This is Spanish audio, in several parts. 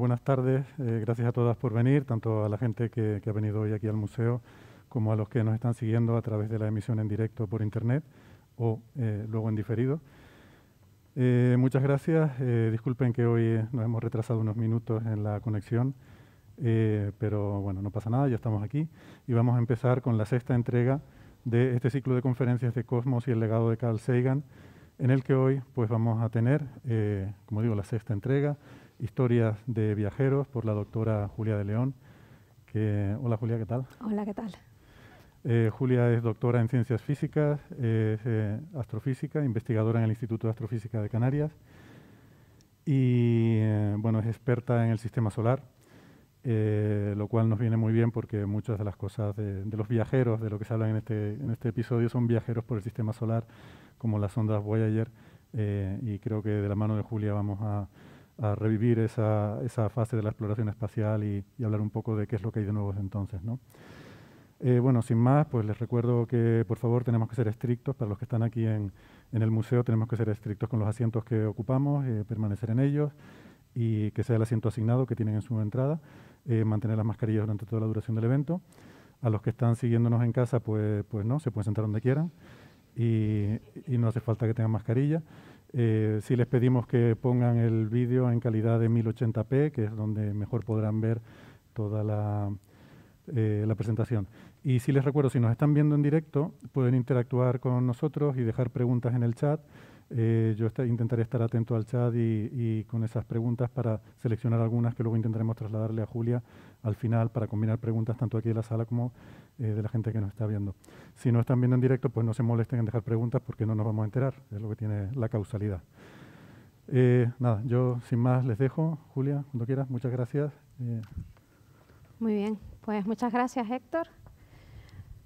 buenas tardes. Eh, gracias a todas por venir, tanto a la gente que, ha venido hoy aquí al museo como a los que nos están siguiendo a través de la emisión en directo por Internet o eh, luego en diferido. Eh, muchas gracias. disculpen que hoy nos hemos retrasado unos minutos en la conexión, pero bueno, no pasa nada, ya estamos aquí y vamos a empezar con la sexta entrega de este ciclo de conferencias de Cosmos y el legado de Carl Sagan, en el que hoy pues, vamos a tener, como digo, la sexta entrega Historias de Viajeros por la doctora Julia de León. hola Julia, ¿qué tal? Hola, ¿qué tal? Eh, Julia es doctora en ciencias físicas, es eh, astrofísica, investigadora en el Instituto de Astrofísica de Canarias y eh, bueno, es experta en el sistema solar, lo cual nos viene muy bien porque muchas de las cosas de, los viajeros, de lo que se habla en este, en este, episodio, son viajeros por el sistema solar, como las ondas Voyager, y creo que de la mano de Julia vamos a, a revivir esa, fase de la exploración espacial y, hablar un poco de qué es lo que hay de nuevo entonces. Eh, bueno, sin más, pues les recuerdo que por favor tenemos que ser estrictos, para los que están aquí en, el museo tenemos que ser estrictos con los asientos que ocupamos, eh, permanecer en ellos y que sea el asiento asignado que tienen en su entrada, eh, mantener las mascarillas durante toda la duración del evento. A los que están siguiéndonos en casa, pues, pues no, se pueden sentar donde quieran y no hace falta que tengan mascarilla. Eh, si les pedimos que pongan el vídeo en calidad de 1080p, que es donde mejor podrán ver toda la, eh, presentación. Y si les recuerdo, si nos están viendo en directo, pueden interactuar con nosotros y dejar preguntas en el chat. Eh, yo intentaré estar atento al chat y, y, con esas preguntas para seleccionar algunas que luego intentaremos trasladarle a Julia al final para combinar preguntas tanto aquí en la sala como eh, de la gente que nos está viendo. Si no están viendo en directo, pues no se molesten en dejar preguntas porque no nos vamos a enterar, es lo que tiene la causalidad. Eh, nada, yo sin más les dejo. Julia, cuando quieras, muchas gracias. Eh. Muy bien, pues muchas gracias Héctor.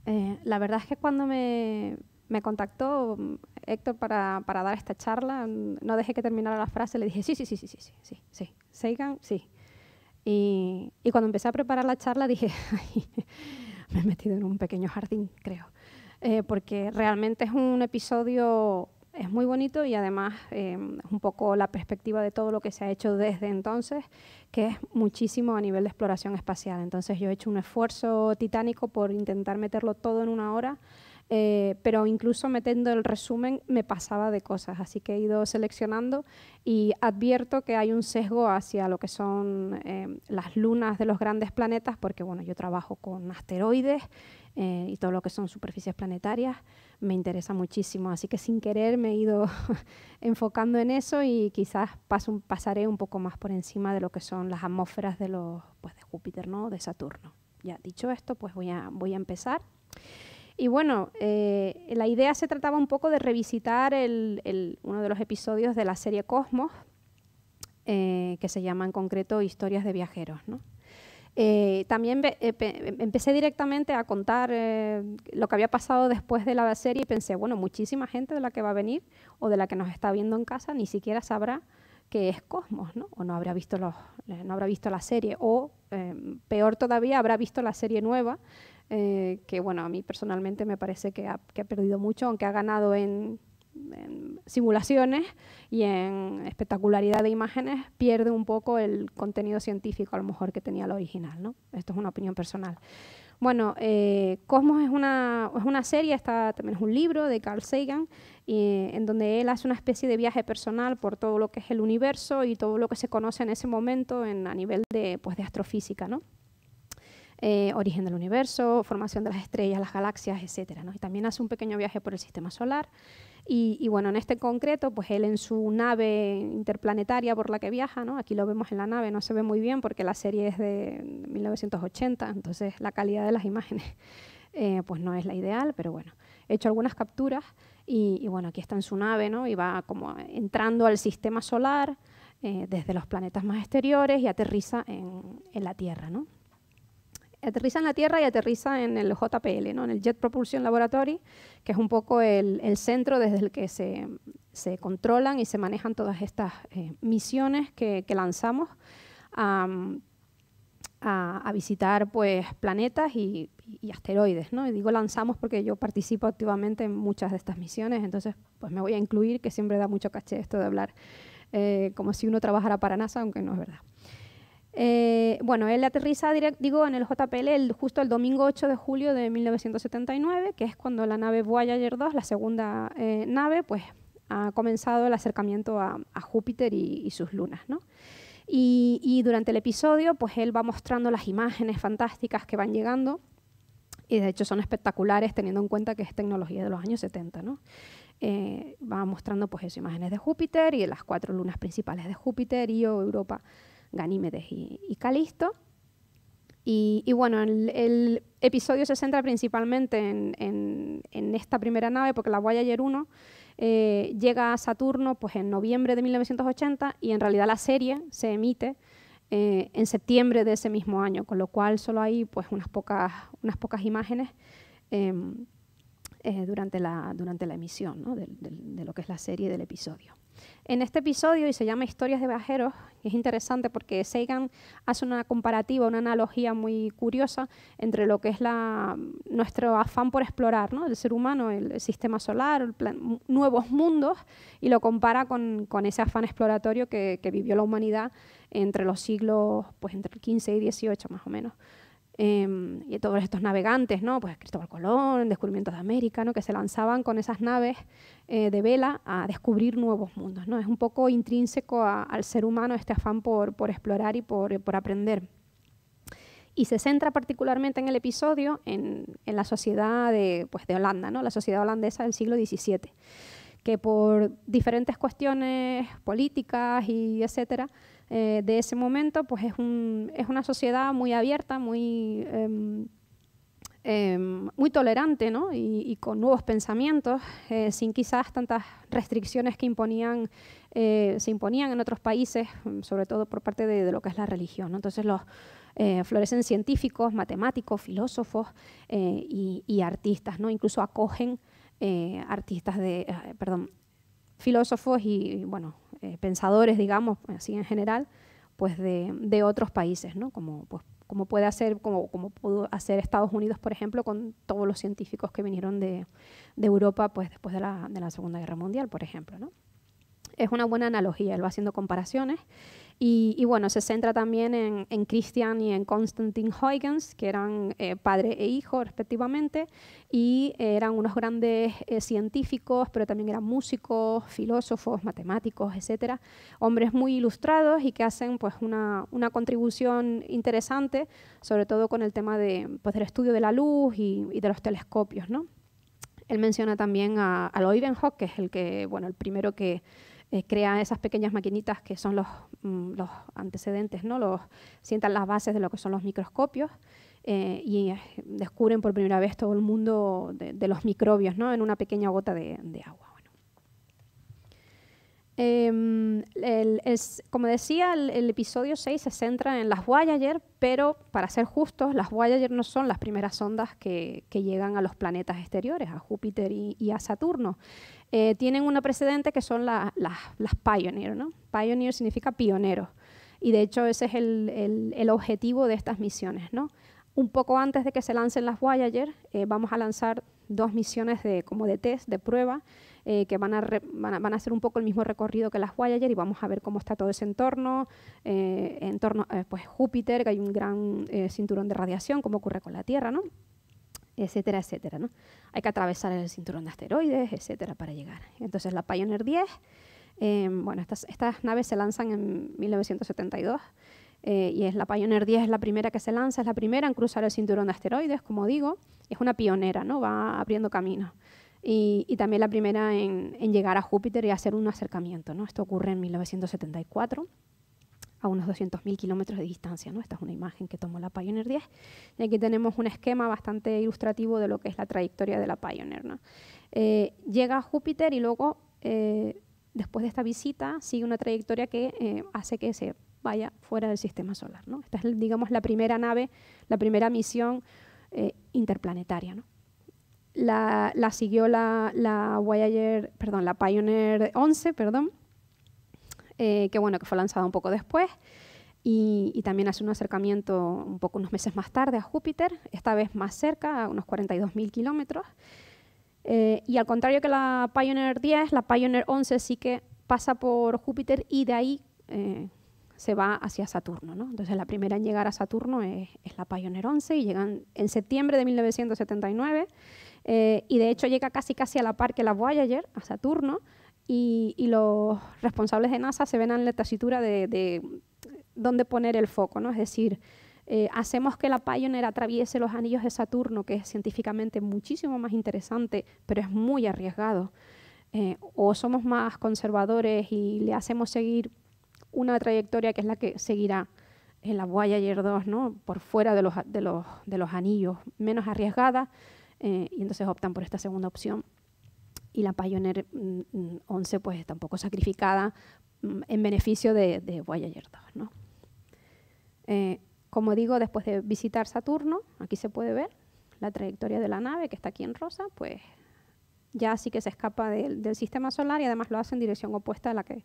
la verdad es que cuando me, me contactó mm, Héctor para, para, dar esta charla, mm, no dejé que terminara la frase, le dije, sí, sí, sí, sí, sí, sí, sí, sí, Seigan, sí. Y, y cuando empecé a preparar la charla dije, me he metido en un pequeño jardín, creo, eh, porque realmente es un episodio, es muy bonito y además em, es un poco la perspectiva de todo lo que se ha hecho desde entonces, que es muchísimo a nivel de exploración espacial. Entonces yo he hecho un esfuerzo titánico por intentar meterlo todo en una hora eh, pero incluso metiendo el resumen me pasaba de cosas, así que he ido seleccionando y advierto que hay un sesgo hacia lo que son eh, las lunas de los grandes planetas, porque bueno, yo trabajo con asteroides eh, y todo lo que son superficies planetarias, me interesa muchísimo, así que sin querer me he ido enfocando en eso y quizás paso, pasaré un poco más por encima de lo que son las atmósferas de los pues, de Júpiter, ¿no? de Saturno. Ya dicho esto, pues voy a, voy a empezar. Y bueno, eh, la idea se trataba un poco de revisitar uno de los episodios de la serie Cosmos, eh, que se llama en concreto Historias de Viajeros. Eh, también empecé directamente a contar lo que había pasado después de la serie y pensé, bueno, muchísima gente de la que va a venir o de la que nos está viendo en casa ni siquiera sabrá que es Cosmos, O no habrá visto, no habrá visto la serie, o peor todavía, habrá visto la serie nueva eh, que bueno, a mí personalmente me parece que ha, perdido mucho, aunque ha ganado en, simulaciones y en espectacularidad de imágenes, pierde un poco el contenido científico a lo mejor que tenía el original. ¿no? Esto es una opinión personal. Bueno, eh, Cosmos es una, es una serie, está, también es un libro de Carl Sagan, eh, en donde él hace una especie de viaje personal por todo lo que es el universo y todo lo que se conoce en ese momento en, a nivel de, pues, de astrofísica. ¿no? Eh, origen del universo, formación de las estrellas, las galaxias, etc. ¿no? Y también hace un pequeño viaje por el sistema solar. Y, bueno, en este concreto, pues él en su nave interplanetaria por la que viaja, aquí lo vemos en la nave, no se ve muy bien porque la serie es de 1980, entonces la calidad de las imágenes eh, pues no es la ideal, pero bueno, he hecho algunas capturas y, bueno, aquí está en su nave, ¿no? y va como entrando al sistema solar eh, desde los planetas más exteriores y aterriza en, en la Tierra. ¿no? aterriza en la Tierra y aterriza en el JPL, ¿no? en el Jet Propulsion Laboratory, que es un poco el, centro desde el que se, controlan y se manejan todas estas eh, misiones que, lanzamos a, visitar pues, planetas y, asteroides. ¿no? Y digo lanzamos porque yo participo activamente en muchas de estas misiones, entonces pues me voy a incluir, que siempre da mucho caché esto de hablar eh, como si uno trabajara para NASA, aunque no es verdad. Eh, bueno, él aterriza, digo, en el JPL justo el domingo 8 de julio de 1979, que es cuando la nave Voyager 2, la segunda eh, nave, pues ha comenzado el acercamiento a, Júpiter y, sus lunas, y, durante el episodio, pues él va mostrando las imágenes fantásticas que van llegando, y de hecho son espectaculares teniendo en cuenta que es tecnología de los años 70, eh, va mostrando pues esas imágenes de Júpiter y de las cuatro lunas principales de Júpiter, Io, Europa, Ganímedes y, Calisto. Y, bueno, el, episodio se centra principalmente en, esta primera nave, porque la Voyager 1 eh, llega a Saturno pues, en noviembre de 1980 y en realidad la serie se emite eh, en septiembre de ese mismo año, con lo cual solo hay pues, unas, pocas, unas pocas imágenes em, eh, durante, la, durante la emisión de lo que es la serie del episodio en este episodio y se llama Historias de viajeros. es interesante porque Sagan hace una comparativa, una analogía muy curiosa entre lo que es la, nuestro afán por explorar, ¿no? el ser humano, el, sistema solar, nuevos mundos, y lo compara con, ese afán exploratorio que, que, vivió la humanidad entre los siglos, pues entre el 15 y 18 más o menos. Em, y todos estos navegantes, ¿no? Pues Cristóbal Colón, descubrimientos de América, Que se lanzaban con esas naves eh, de vela a descubrir nuevos mundos, ¿no? Es un poco intrínseco al ser humano este afán por, explorar y por, aprender y se centra particularmente en el episodio en, la sociedad de, pues, Holanda, la sociedad holandesa del siglo XVII, que por diferentes cuestiones políticas y etcétera, eh, de ese momento, pues es, un, es, una sociedad muy abierta, muy, em, em, muy tolerante y, con nuevos pensamientos, eh, sin quizás tantas restricciones que imponían, eh, se imponían en otros países, mm, sobre todo por parte de, lo que es la religión. Entonces los, florecen científicos, matemáticos, filósofos y, artistas, ¿no? Incluso acogen artistas de, perdón, filósofos y, bueno, eh, pensadores, digamos, así en general, pues de, otros países, ¿no? Como, pues, como puede hacer, como, como, pudo hacer Estados Unidos, por ejemplo, con todos los científicos que vinieron de, Europa pues, después de la, Segunda Guerra Mundial, por ejemplo. ¿no? Es una buena analogía, él va haciendo comparaciones y, bueno, se centra también en, Christian y en Constantine Huygens, que eran eh, padre e hijo respectivamente, y eran unos grandes eh, científicos, pero también eran músicos, filósofos, matemáticos, etcétera, hombres muy ilustrados y que hacen pues una, una contribución interesante, sobre todo con el tema de, pues, del estudio de la luz y, de los telescopios, ¿no? Él menciona también a, a que es el que, bueno, el primero que, crean eh, crea esas pequeñas maquinitas que son mm, los, antecedentes, ¿no? los, sientan las bases de lo que son los microscopios eh, y eh, descubren por primera vez todo el mundo de, los microbios ¿no? en una pequeña gota de agua. Em, como decía, el, episodio 6 se centra en las Voyager, pero para ser justos, las Voyager no son las primeras ondas que, llegan a los planetas exteriores, a Júpiter y, a Saturno. Eh, tienen una precedente que son las Pioneer. ¿no? Pioneer significa pionero. Y de hecho ese es el, objetivo de estas misiones. ¿no? Un poco antes de que se lancen las Voyager, eh, vamos a lanzar dos misiones de, como de test, de prueba, eh, que van a, hacer un poco el mismo recorrido que las Voyager y vamos a ver cómo está todo ese entorno, eh, en torno eh, pues, Júpiter, que hay un gran cinturón de radiación, como ocurre con la Tierra, ¿no? etcétera, etcétera. ¿no? Hay que atravesar el cinturón de asteroides, etcétera, para llegar. Entonces la Pioneer 10, bueno, estas, naves se lanzan en 1972 y es la Pioneer 10 es la primera que se lanza, es la primera en cruzar el cinturón de asteroides, como digo, es una pionera, ¿no? va abriendo camino y, también la primera en, llegar a Júpiter y hacer un acercamiento. ¿no? Esto ocurre en 1974 a unos 200.000 kilómetros de distancia. ¿no? Esta es una imagen que tomó la Pioneer 10. Y aquí tenemos un esquema bastante ilustrativo de lo que es la trayectoria de la Pioneer. ¿no? Eh, llega a Júpiter y luego, eh, después de esta visita, sigue una trayectoria que eh, hace que se vaya fuera del sistema solar. ¿no? Esta es, digamos, la primera nave, la primera misión interplanetaria. ¿no? la, siguió la, Voyager, perdón, la Pioneer 11, perdón, eh, que bueno, que fue lanzada un poco después. Y, también hace un acercamiento un poco unos meses más tarde a Júpiter, esta vez más cerca, a unos 42.000 kilómetros. Eh, y al contrario que la Pioneer 10, la Pioneer 11 sí que pasa por Júpiter y de ahí eh, se va hacia Saturno. Entonces la primera en llegar a Saturno es, es la Pioneer 11 y llegan en septiembre de 1979. Eh, y de hecho llega casi casi a la par que la Voyager, a Saturno, y, los responsables de NASA se ven en la tesitura de, dónde poner el foco, ¿no? Es decir, eh, hacemos que la Pioneer atraviese los anillos de Saturno, que es científicamente muchísimo más interesante, pero es muy arriesgado. Eh, o somos más conservadores y le hacemos seguir una trayectoria que es la que seguirá en la Voyager 2, ¿no? por fuera de los, de los anillos, menos arriesgada, eh, y entonces optan por esta segunda opción. Y la Pioneer 11 mm, mm, pues está un poco sacrificada mm, en beneficio de, de Voyager 2. ¿no? Eh, como digo, después de visitar Saturno, aquí se puede ver la trayectoria de la nave que está aquí en rosa, pues ya sí que se escapa del, sistema solar y además lo hace en dirección opuesta a la que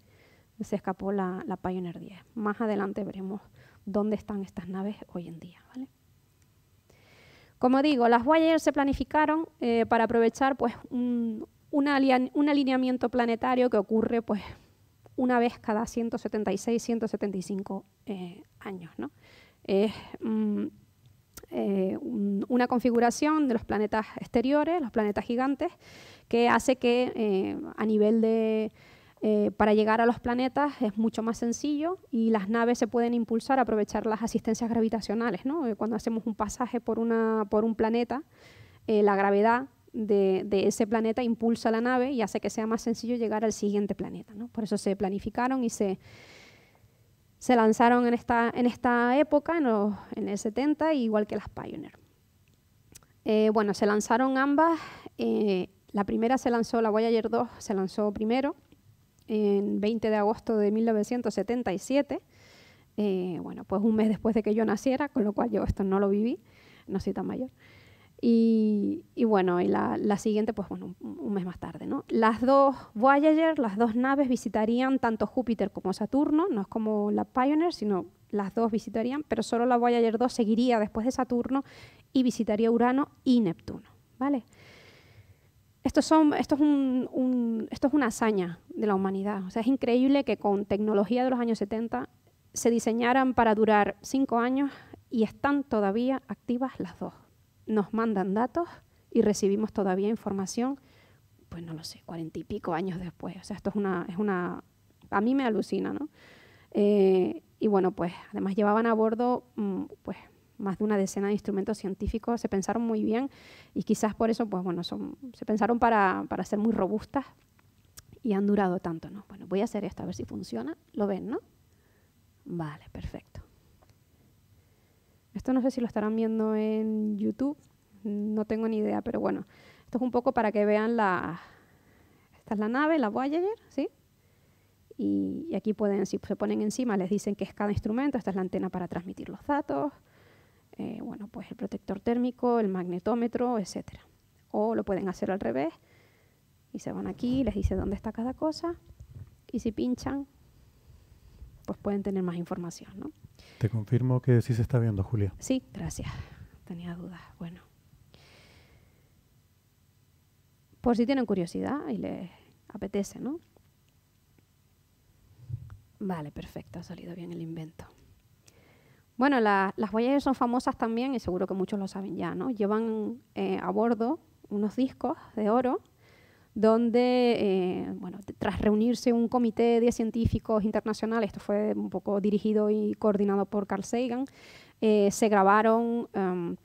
se escapó la, la Pioneer 10. Más adelante veremos dónde están estas naves hoy en día. ¿vale? Como digo, las Voyager se planificaron eh, para aprovechar pues, un, alineamiento planetario que ocurre pues, una vez cada 176, 175 eh, años. Es mm, eh, una configuración de los planetas exteriores, los planetas gigantes, que hace que a nivel de eh, para llegar a los planetas es mucho más sencillo y las naves se pueden impulsar, aprovechar las asistencias gravitacionales. ¿no? Eh, cuando hacemos un pasaje por, un planeta, eh, la gravedad de, ese planeta impulsa la nave y hace que sea más sencillo llegar al siguiente planeta. ¿no? Por eso se planificaron y se, lanzaron en esta, época, en, en el 70, igual que las Pioneer. bueno, se lanzaron ambas. la primera se lanzó, la Voyager 2, se lanzó primero en 20 de agosto de 1977, eh, bueno, pues un mes después de que yo naciera, con lo cual yo esto no lo viví, no soy tan mayor. Y, bueno, y la, siguiente, pues bueno, un, mes más tarde, ¿no? Las dos Voyager, las dos naves visitarían tanto Júpiter como Saturno, no es como la Pioneer, sino las dos visitarían, pero solo la Voyager 2 seguiría después de Saturno y visitaría Urano y Neptuno, ¿vale? Esto, son, esto, es esto es una hazaña de la humanidad. O sea, es increíble que con tecnología de los años 70 se diseñaran para durar cinco años y están todavía activas las dos. Nos mandan datos y recibimos todavía información, pues no lo sé, cuarenta y pico años después. O sea, esto es una, es una a mí me alucina, ¿no? Eh, y bueno, pues además llevaban a bordo, mm, pues más de una decena de instrumentos científicos, se pensaron muy bien y quizás por eso, pues bueno, son, se pensaron para, ser muy robustas y han durado tanto, ¿no? Bueno, voy a hacer esto a ver si funciona. ¿Lo ven, no? Vale, perfecto. Esto no sé si lo estarán viendo en YouTube, no tengo ni idea, pero bueno, esto es un poco para que vean la... Esta es la nave, la Voyager, ¿sí? Y, y aquí pueden, si se ponen encima, les dicen que es cada instrumento, esta es la antena para transmitir los datos, eh, bueno, pues el protector térmico, el magnetómetro, etcétera. O lo pueden hacer al revés y se van aquí, les dice dónde está cada cosa y si pinchan, pues pueden tener más información, ¿no? Te confirmo que sí se está viendo, Julia. Sí, gracias. Tenía dudas. Bueno. Por si tienen curiosidad y les apetece, ¿no? Vale, perfecto, ha salido bien el invento. Bueno, las Voyager son famosas también, y seguro que muchos lo saben ya, ¿no? Llevan eh, a bordo unos discos de oro donde, eh, bueno, tras reunirse un comité de científicos internacionales, esto fue un poco dirigido y coordinado por Carl Sagan, eh, se grabaron em,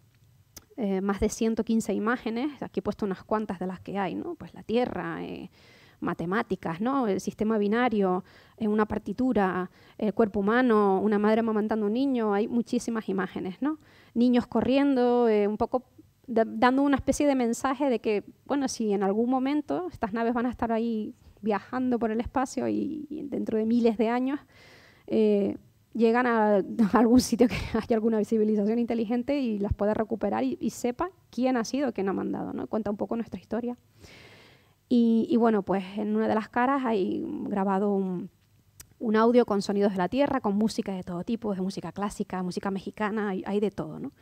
más de 115 imágenes, aquí he puesto unas cuantas de las que hay, ¿no? Pues la Tierra, matemáticas, El sistema binario, en eh, una partitura, el eh, cuerpo humano, una madre amamantando a un niño, hay muchísimas imágenes, ¿no? Niños corriendo, eh, un poco dando una especie de mensaje de que, bueno, si en algún momento estas naves van a estar ahí viajando por el espacio y, dentro de miles de años llegan a, algún sitio que haya alguna civilización inteligente y las pueda recuperar y, y, sepa quién ha sido quien ha mandado, ¿no? Cuenta un poco nuestra historia. Y, bueno, pues en una de las caras hay grabado un, audio con sonidos de la tierra, con música de todo tipo, de música clásica, música mexicana, hay, hay de todo, ¿no?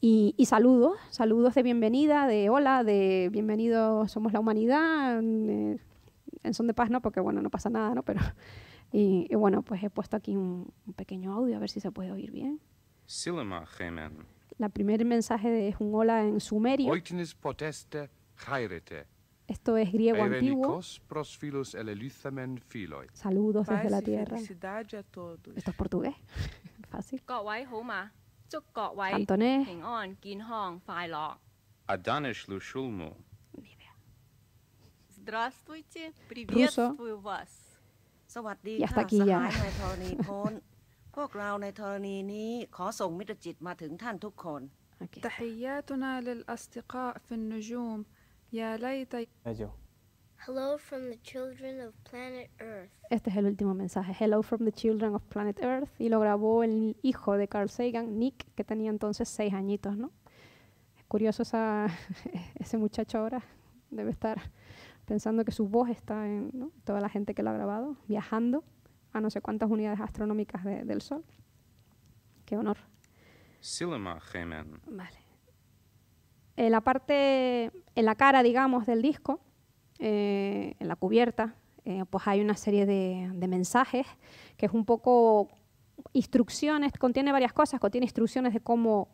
Y, saludos, saludos de bienvenida, de hola, de bienvenido, somos la humanidad, eh, en, son de paz, ¿no? Porque bueno, no pasa nada, ¿no? Pero, y, bueno, pues he puesto aquí un, pequeño audio, a ver si se puede oír bien. Silema La primer mensaje es un hola en sumerio. Esto es griego antiguo. Saludos desde la tierra. Esto es portugués. Fácil. Cantonés. Adaneš Hello from the children of planet Earth. Este es el último mensaje. Hello from the children of planet Earth. Y lo grabó el hijo de Carl Sagan, Nick, que tenía entonces seis añitos, ¿no? Es curioso ese muchacho ahora. Debe estar pensando que su voz está en toda la gente que lo ha grabado, viajando a no sé cuántas unidades astronómicas del Sol. Qué honor. Silema Vale en eh, la parte, en la cara, digamos, del disco, eh, en la cubierta, eh, pues hay una serie de, mensajes que es un poco instrucciones, contiene varias cosas, contiene instrucciones de cómo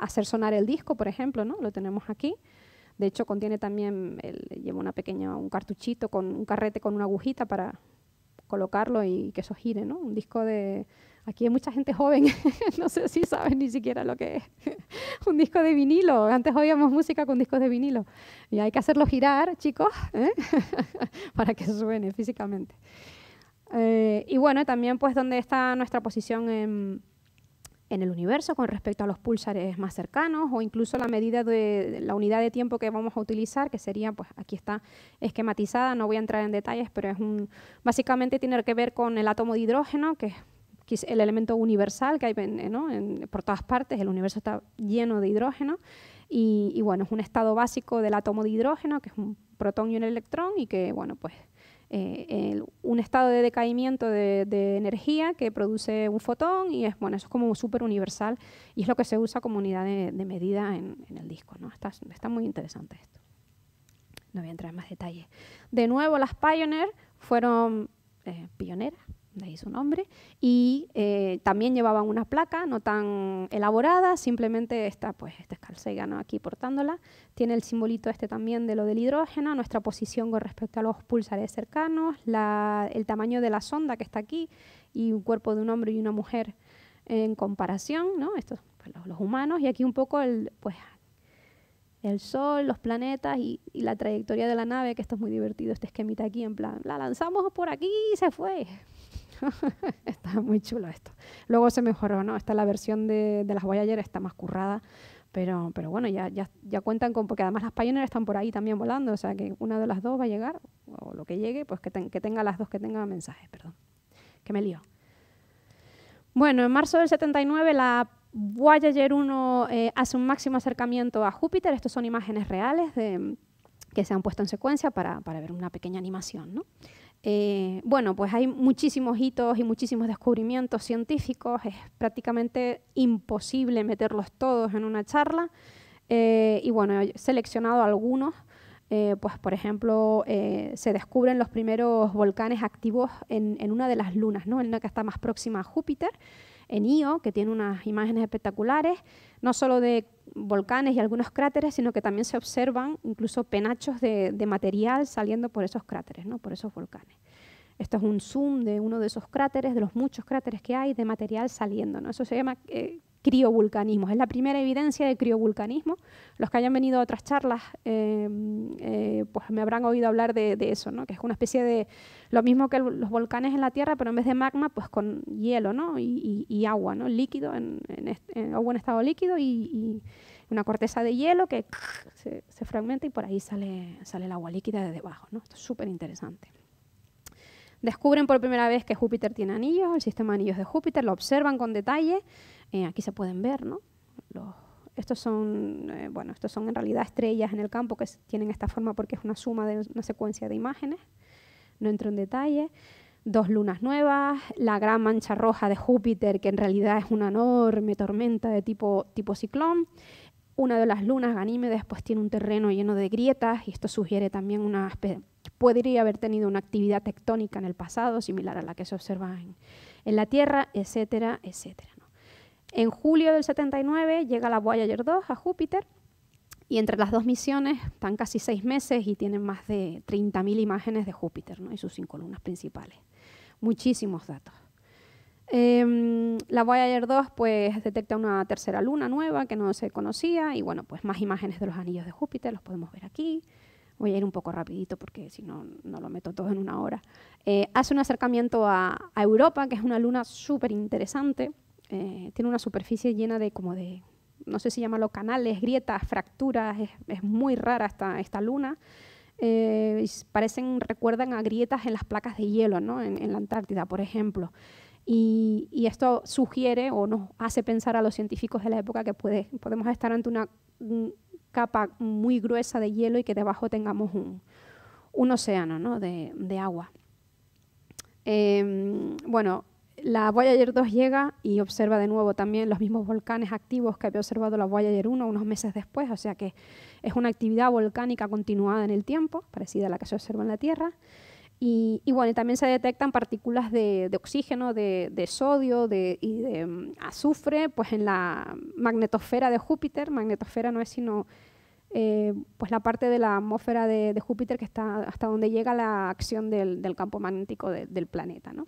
hacer sonar el disco, por ejemplo, ¿no? Lo tenemos aquí. De hecho, contiene también, el, lleva una pequeña, un cartuchito con un carrete con una agujita para colocarlo y que eso gire, ¿no? Un disco de, Aquí hay mucha gente joven, no sé si saben ni siquiera lo que es un disco de vinilo. Antes oíamos música con discos de vinilo y hay que hacerlo girar, chicos, ¿eh? para que suene físicamente. Eh, y bueno, también pues dónde está nuestra posición en, en, el universo con respecto a los pulsares más cercanos o incluso la medida de la unidad de tiempo que vamos a utilizar, que sería, pues aquí está esquematizada, no voy a entrar en detalles, pero es un, básicamente tiene que ver con el átomo de hidrógeno, que es es el elemento universal que hay por todas partes, el universo está lleno de hidrógeno. Y, bueno, es un estado básico del átomo de hidrógeno, que es un protón y un electrón, y que, bueno, pues eh, un estado de decaimiento de, energía que produce un fotón, y es, bueno, eso es como súper universal, y es lo que se usa como unidad de, medida en, el disco, ¿no? Está, muy interesante esto. No voy a entrar en más detalles De nuevo, las Pioneer fueron eh, pioneras de ahí su nombre, y eh, también llevaban una placa no tan elaborada, simplemente esta, pues esta es Calcega, ¿no? aquí portándola, tiene el simbolito este también de lo del hidrógeno, nuestra posición con respecto a los pulsares cercanos, el tamaño de la sonda que está aquí, y un cuerpo de un hombre y una mujer en comparación, ¿no? Estos, pues, los, humanos, y aquí un poco el, pues, el Sol, los planetas y, y, la trayectoria de la nave, que esto es muy divertido, este esquemita aquí, en plan, la lanzamos por aquí y se fue. está muy chulo esto. Luego se mejoró, ¿no? Esta la versión de, de las Voyager, está más currada. Pero, pero bueno, ya, ya, ya, cuentan con, porque además las Pioneer están por ahí también volando, o sea que una de las dos va a llegar, o lo que llegue, pues que, tenga las dos que tenga mensajes, perdón. Que me lío. Bueno, en marzo del 79 la Voyager 1 eh, hace un máximo acercamiento a Júpiter. Estas son imágenes reales de, que se han puesto en secuencia para, para ver una pequeña animación. ¿no? Eh, bueno, pues hay muchísimos hitos y muchísimos descubrimientos científicos, es prácticamente imposible meterlos todos en una charla. Eh, y bueno, he seleccionado algunos, eh, pues por ejemplo, se descubren los primeros volcanes activos en, en, una de las lunas, ¿no? en la que está más próxima a Júpiter en Io, que tiene unas imágenes espectaculares, no solo de volcanes y algunos cráteres, sino que también se observan incluso penachos de, material saliendo por esos cráteres, ¿no? por esos volcanes. Esto es un zoom de uno de esos cráteres, de los muchos cráteres que hay, de material saliendo. ¿no? Eso se llama eh, criovulcanismos. Es la primera evidencia de criovulcanismo. Los que hayan venido a otras charlas, em, eh, pues me habrán oído hablar de, eso, ¿no? que es una especie de lo mismo que los volcanes en la Tierra, pero en vez de magma, pues con hielo ¿no? y, agua, ¿no? líquido, en, agua en estado líquido y, una corteza de hielo que se, fragmenta y por ahí sale, el agua líquida de debajo. ¿no? Esto es súper interesante. Descubren por primera vez que Júpiter tiene anillos, el sistema de anillos de Júpiter, lo observan con detalle eh, aquí se pueden ver, ¿no? estos son, eh, bueno, estos son en realidad estrellas en el campo que tienen esta forma porque es una suma de una secuencia de imágenes. No entro en detalle. Dos lunas nuevas, la gran mancha roja de Júpiter, que en realidad es una enorme tormenta de tipo, tipo ciclón. Una de las lunas, Ganímedes, pues tiene un terreno lleno de grietas y esto sugiere también una podría haber tenido una actividad tectónica en el pasado similar a la que se observa en, en la Tierra, etcétera, etcétera. En julio del 79 llega la Voyager 2 a Júpiter y entre las dos misiones están casi seis meses y tienen más de 30.000 imágenes de Júpiter y sus cinco lunas principales. Muchísimos datos. Em, la Voyager 2 pues, detecta una tercera luna nueva que no se conocía y bueno, pues más imágenes de los anillos de Júpiter, los podemos ver aquí. Voy a ir un poco rapidito porque si no, no lo meto todo en una hora. Eh, hace un acercamiento a, a Europa, que es una luna súper interesante eh, tiene una superficie llena de como de, no sé si llamarlo canales, grietas, fracturas, es, muy rara esta, esta luna. Eh, parecen, recuerdan a grietas en las placas de hielo, ¿no? en, la Antártida, por ejemplo. Y, esto sugiere o nos hace pensar a los científicos de la época que puede, podemos estar ante una capa muy gruesa de hielo y que debajo tengamos un, océano de, agua. Em, bueno, la Voyager 2 llega y observa de nuevo también los mismos volcanes activos que había observado la Voyager 1 unos meses después, o sea que es una actividad volcánica continuada en el tiempo, parecida a la que se observa en la Tierra. Y, bueno, también se detectan partículas de, oxígeno, de, sodio de, y de mm, azufre pues en la magnetosfera de Júpiter. Magnetosfera no es sino eh, pues la parte de la atmósfera de, Júpiter que está hasta donde llega la acción del, campo magnético del planeta. ¿no?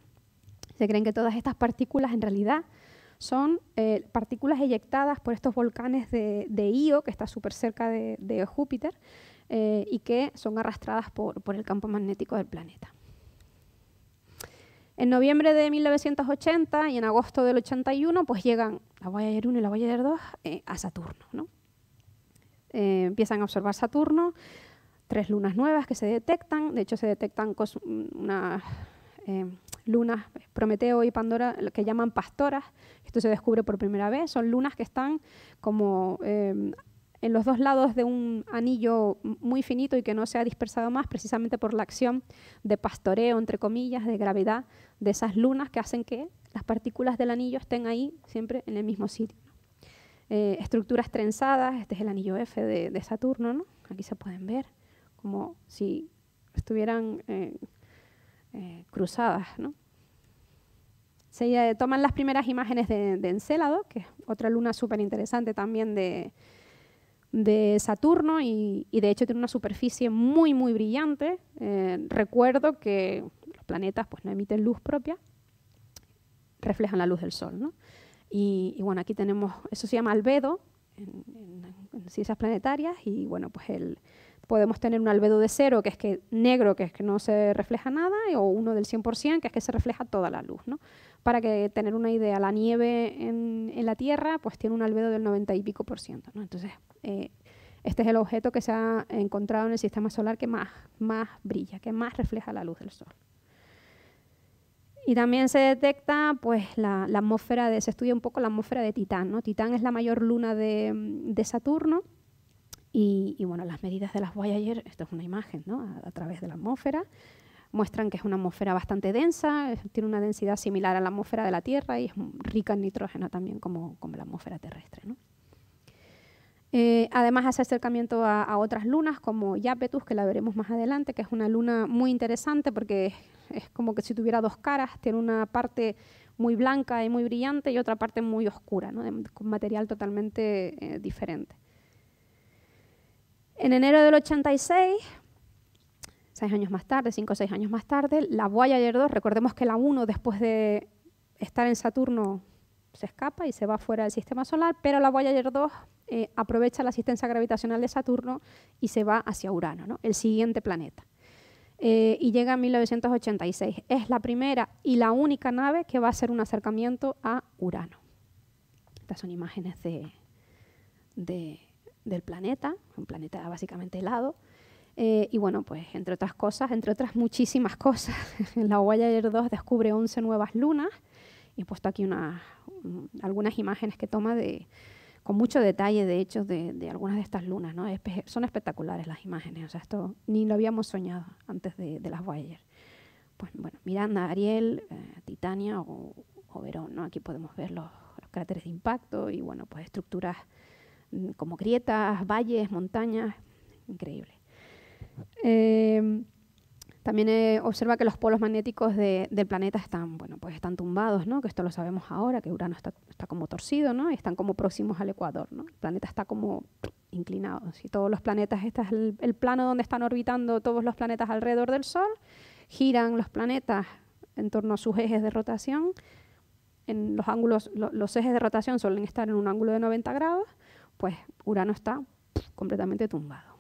Se creen que todas estas partículas en realidad son eh, partículas eyectadas por estos volcanes de, Io, que está súper cerca de, Júpiter, eh, y que son arrastradas por, el campo magnético del planeta. En noviembre de 1980 y en agosto del 81, pues llegan la Voyager 1 y la Voyager 2 eh, a Saturno. empiezan a observar Saturno, tres lunas nuevas que se detectan, de hecho se detectan una lunas, eh, Prometeo y Pandora, que llaman pastoras. Esto se descubre por primera vez. Son lunas que están como em, en los dos lados de un anillo muy finito y que no se ha dispersado más, precisamente por la acción de pastoreo, entre comillas, de gravedad de esas lunas que hacen que las partículas del anillo estén ahí siempre en el mismo sitio. Eh, estructuras trenzadas, este es el anillo F de, Saturno, aquí se pueden ver como si estuvieran eh, eh, cruzadas. ¿no? Se eh, toman las primeras imágenes de, Encélado, que es otra luna súper interesante también de, Saturno y, de hecho tiene una superficie muy, muy brillante. Eh, recuerdo que los planetas pues, no emiten luz propia, reflejan la luz del Sol. Y, bueno, aquí tenemos, eso se llama albedo en, en ciencias planetarias y bueno, pues el, podemos tener un albedo de cero, que es que negro, que es que no se refleja nada, o uno del 100%, que es que se refleja toda la luz. Para que tener una idea, la nieve en, la Tierra pues tiene un albedo del 90 y pico por ciento. Entonces, eh, este es el objeto que se ha encontrado en el sistema solar que más, más brilla, que más refleja la luz del Sol. Y también se detecta pues, la, atmósfera, de, se estudia un poco la atmósfera de Titán. ¿no? Titán es la mayor luna de, de Saturno, y, bueno, las medidas de las Voyager, esto es una imagen a, través de la atmósfera, muestran que es una atmósfera bastante densa, tiene una densidad similar a la atmósfera de la Tierra y es rica en nitrógeno también como, la atmósfera terrestre. Eh, además hace acercamiento a, otras lunas como Yapetus, que la veremos más adelante, que es una luna muy interesante porque es, como que si tuviera dos caras, tiene una parte muy blanca y muy brillante y otra parte muy oscura, con material totalmente eh, diferente. En enero del 86, seis años más tarde, cinco o seis años más tarde, la Voyager 2, recordemos que la 1 después de estar en Saturno se escapa y se va fuera del sistema solar, pero la Voyager 2 eh, aprovecha la asistencia gravitacional de Saturno y se va hacia Urano, el siguiente planeta. Eh, y llega en 1986. Es la primera y la única nave que va a hacer un acercamiento a Urano. Estas son imágenes de, del planeta un planeta básicamente helado. Eh, y bueno, pues entre otras cosas, entre otras muchísimas cosas, la Voyager 2 descubre 11 nuevas lunas. Y he puesto aquí unas, mm, algunas imágenes que toma de, con mucho detalle, de hecho, de, algunas de estas lunas. ¿no? son espectaculares las imágenes. O sea, esto ni lo habíamos soñado antes de, de las Voyager. Pues bueno, Miranda, Ariel, eh, Titania o, Verón. Aquí podemos ver los, los, cráteres de impacto y bueno, pues estructuras como grietas, valles, montañas, increíble. Ah. Em, también eh, observa que los polos magnéticos del planeta están, bueno, pues están tumbados, ¿no? Que esto lo sabemos ahora, que Urano está, está como torcido, ¿no? Y están como próximos al ecuador, ¿no? El planeta está como inclinado. Si todos los planetas, este es el, plano donde están orbitando todos los planetas alrededor del Sol, giran los planetas en torno a sus ejes de rotación. En los ángulos, los ejes de rotación suelen estar en un ángulo de 90 grados pues Urano está completamente tumbado.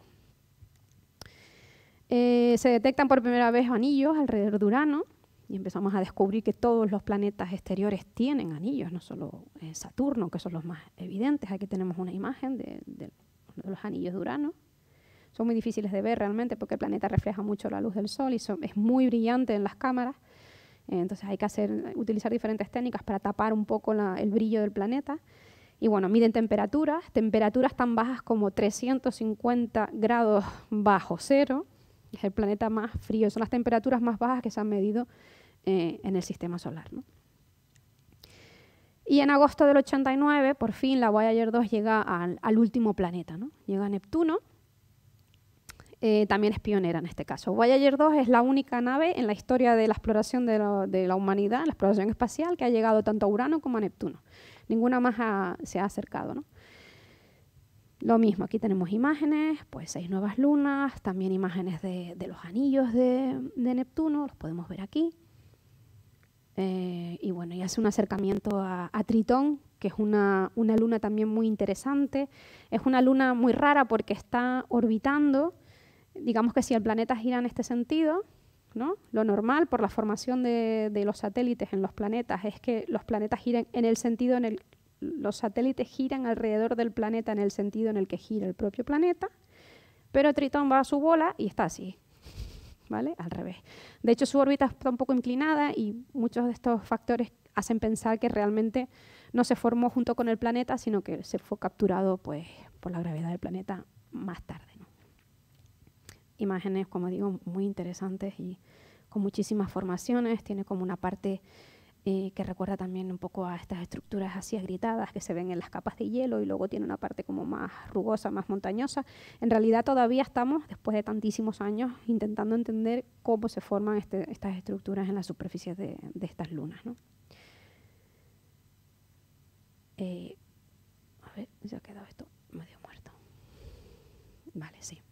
Eh, se detectan por primera vez anillos alrededor de Urano y empezamos a descubrir que todos los planetas exteriores tienen anillos, no solo eh, Saturno, que son los más evidentes. Aquí tenemos una imagen de, los anillos de Urano. Son muy difíciles de ver realmente porque el planeta refleja mucho la luz del Sol y es muy brillante en las cámaras. entonces hay que hacer, utilizar diferentes técnicas para tapar un poco el brillo del planeta. Y bueno, miden temperaturas, temperaturas tan bajas como 350 grados bajo cero, es el planeta más frío, son las temperaturas más bajas que se han medido eh, en el sistema solar. ¿no? Y en agosto del 89, por fin, la Voyager 2 llega al, último planeta, ¿no? llega a Neptuno. Eh, también es pionera en este caso. Voyager 2 es la única nave en la historia de la exploración de, de la humanidad, la exploración espacial, que ha llegado tanto a Urano como a Neptuno ninguna más se ha acercado, Lo mismo, aquí tenemos imágenes, pues seis nuevas lunas, también imágenes de, los anillos de, Neptuno, los podemos ver aquí. Eh, y bueno, y hace un acercamiento a, Tritón, que es una, luna también muy interesante. Es una luna muy rara porque está orbitando, digamos que si el planeta gira en este sentido, lo normal por la formación de, los satélites en los planetas es que los planetas giren en el sentido en el los satélites giran alrededor del planeta en el sentido en el que gira el propio planeta, pero Tritón va a su bola y está así, ¿vale? Al revés. De hecho, su órbita está un poco inclinada y muchos de estos factores hacen pensar que realmente no se formó junto con el planeta, sino que se fue capturado pues, por la gravedad del planeta más tarde imágenes, como digo, muy interesantes y con muchísimas formaciones. Tiene como una parte eh, que recuerda también un poco a estas estructuras así gritadas que se ven en las capas de hielo y luego tiene una parte como más rugosa, más montañosa. En realidad todavía estamos, después de tantísimos años, intentando entender cómo se forman este, estas estructuras en la superficie de, estas lunas. Eh, a ver, se ha quedado esto medio muerto. Vale, sí.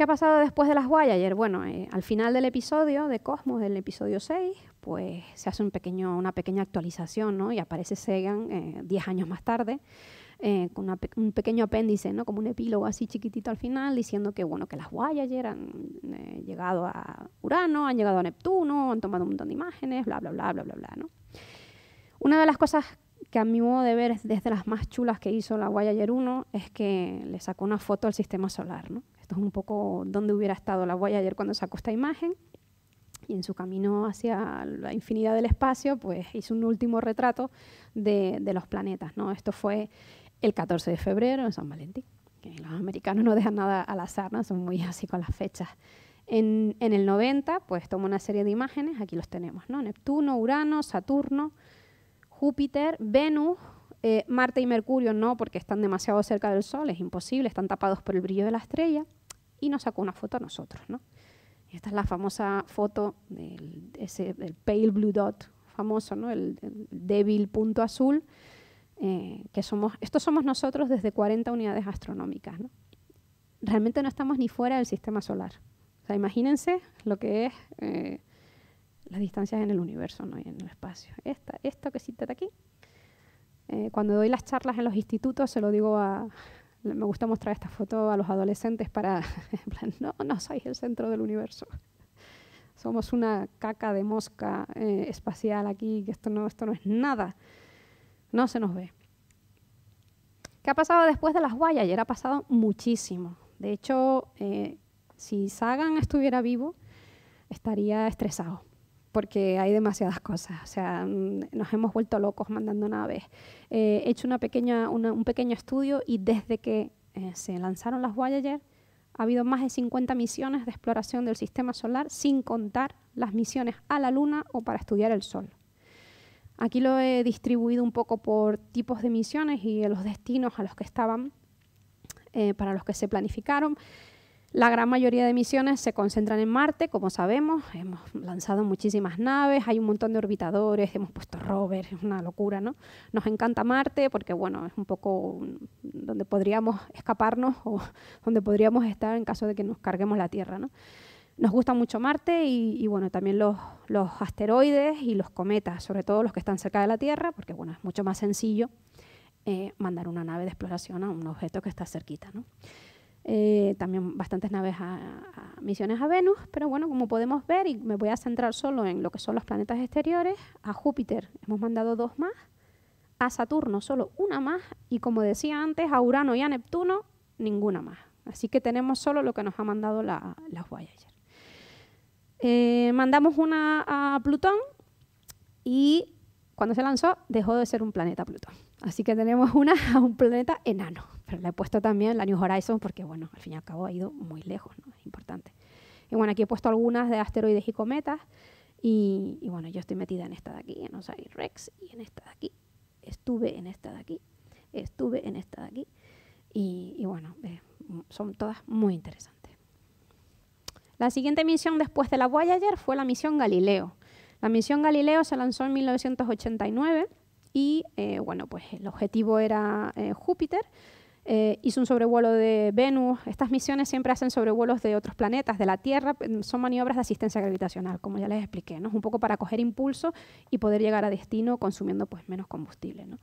¿Qué ha pasado después de las Voyager? Bueno, eh, al final del episodio de Cosmos, del episodio 6, pues se hace un pequeño, una pequeña actualización, ¿no? Y aparece Segan 10 eh, años más tarde, eh, con un pequeño apéndice, ¿no? como un epílogo así chiquitito al final, diciendo que, bueno, que las Voyager han llegado a Urano, han llegado a Neptuno, han tomado un montón de imágenes, bla, bla, bla, bla, bla, bla. ¿no? Una de las cosas que a mi modo de ver es desde las más chulas que hizo la Voyager 1 es que le sacó una foto al sistema solar. ¿no? Esto es un poco donde hubiera estado la Voyager cuando sacó esta imagen. Y en su camino hacia la infinidad del espacio, pues hizo un último retrato de, los planetas. ¿no? Esto fue el 14 de febrero en San Valentín. Que los americanos no dejan nada al azar, ¿no? son muy así con las fechas. En, el 90, pues tomó una serie de imágenes, aquí los tenemos, ¿no? Neptuno, Urano, Saturno, Júpiter, Venus, eh, Marte y Mercurio no, porque están demasiado cerca del Sol, es imposible, están tapados por el brillo de la estrella, y nos sacó una foto a nosotros. Esta es la famosa foto del ese, pale blue dot, famoso, ¿no? el, débil punto azul, eh, que somos, estos somos nosotros desde 40 unidades astronómicas. Realmente no estamos ni fuera del sistema solar. sea, imagínense lo que es... Eh, las distancias en el universo, no en el espacio. Esta, que se de aquí. Eh, cuando doy las charlas en los institutos, se lo digo a. Me gusta mostrar esta foto a los adolescentes para. no, no sois el centro del universo. Somos una caca de mosca eh, espacial aquí, que esto no, esto no es nada. No se nos ve. ¿Qué ha pasado después de las guayas? Ayer Ha pasado muchísimo. De hecho, eh, si Sagan estuviera vivo, estaría estresado porque hay demasiadas cosas. O sea, mm, nos hemos vuelto locos mandando naves. Eh, he hecho una pequeña, un pequeño estudio y desde que eh, se lanzaron las Voyager ha habido más de 50 misiones de exploración del sistema solar, sin contar las misiones a la Luna o para estudiar el Sol. Aquí lo he distribuido un poco por tipos de misiones y los destinos a los que estaban, eh, para los que se planificaron. La gran mayoría de misiones se concentran en Marte, como sabemos, hemos lanzado muchísimas naves, hay un montón de orbitadores, hemos puesto rovers, es una locura, ¿no? Nos encanta Marte porque, bueno, es un poco donde podríamos escaparnos o donde podríamos estar en caso de que nos carguemos la Tierra, ¿no? Nos gusta mucho Marte y, bueno, también los, asteroides y los cometas, sobre todo los que están cerca de la Tierra, porque, bueno, es mucho más sencillo eh, mandar una nave de exploración a un objeto que está cerquita, ¿no? Eh, también bastantes naves a, misiones a Venus, pero bueno, como podemos ver, y me voy a centrar solo en lo que son los planetas exteriores, a Júpiter hemos mandado dos más, a Saturno solo una más, y como decía antes, a Urano y a Neptuno ninguna más. Así que tenemos solo lo que nos ha mandado la, la Voyager. Eh, mandamos una a Plutón y cuando se lanzó dejó de ser un planeta Plutón. Así que tenemos una, a un planeta enano. Pero le he puesto también la New Horizons porque, bueno, al fin y al cabo ha ido muy lejos, ¿no? Es importante. Y bueno, aquí he puesto algunas de asteroides y cometas. Y, bueno, yo estoy metida en esta de aquí, en Osiris Rex, y en esta de aquí. Estuve en esta de aquí, estuve en esta de aquí. Y, bueno, eh, son todas muy interesantes. La siguiente misión después de la Voyager fue la misión Galileo. La misión Galileo se lanzó en 1989 y eh, bueno, pues el objetivo era eh, Júpiter. Eh, hizo un sobrevuelo de Venus. Estas misiones siempre hacen sobrevuelos de otros planetas, de la Tierra. Mm, son maniobras de asistencia gravitacional, como ya les expliqué. ¿no? un poco para coger impulso y poder llegar a destino consumiendo pues, menos combustible. ¿no?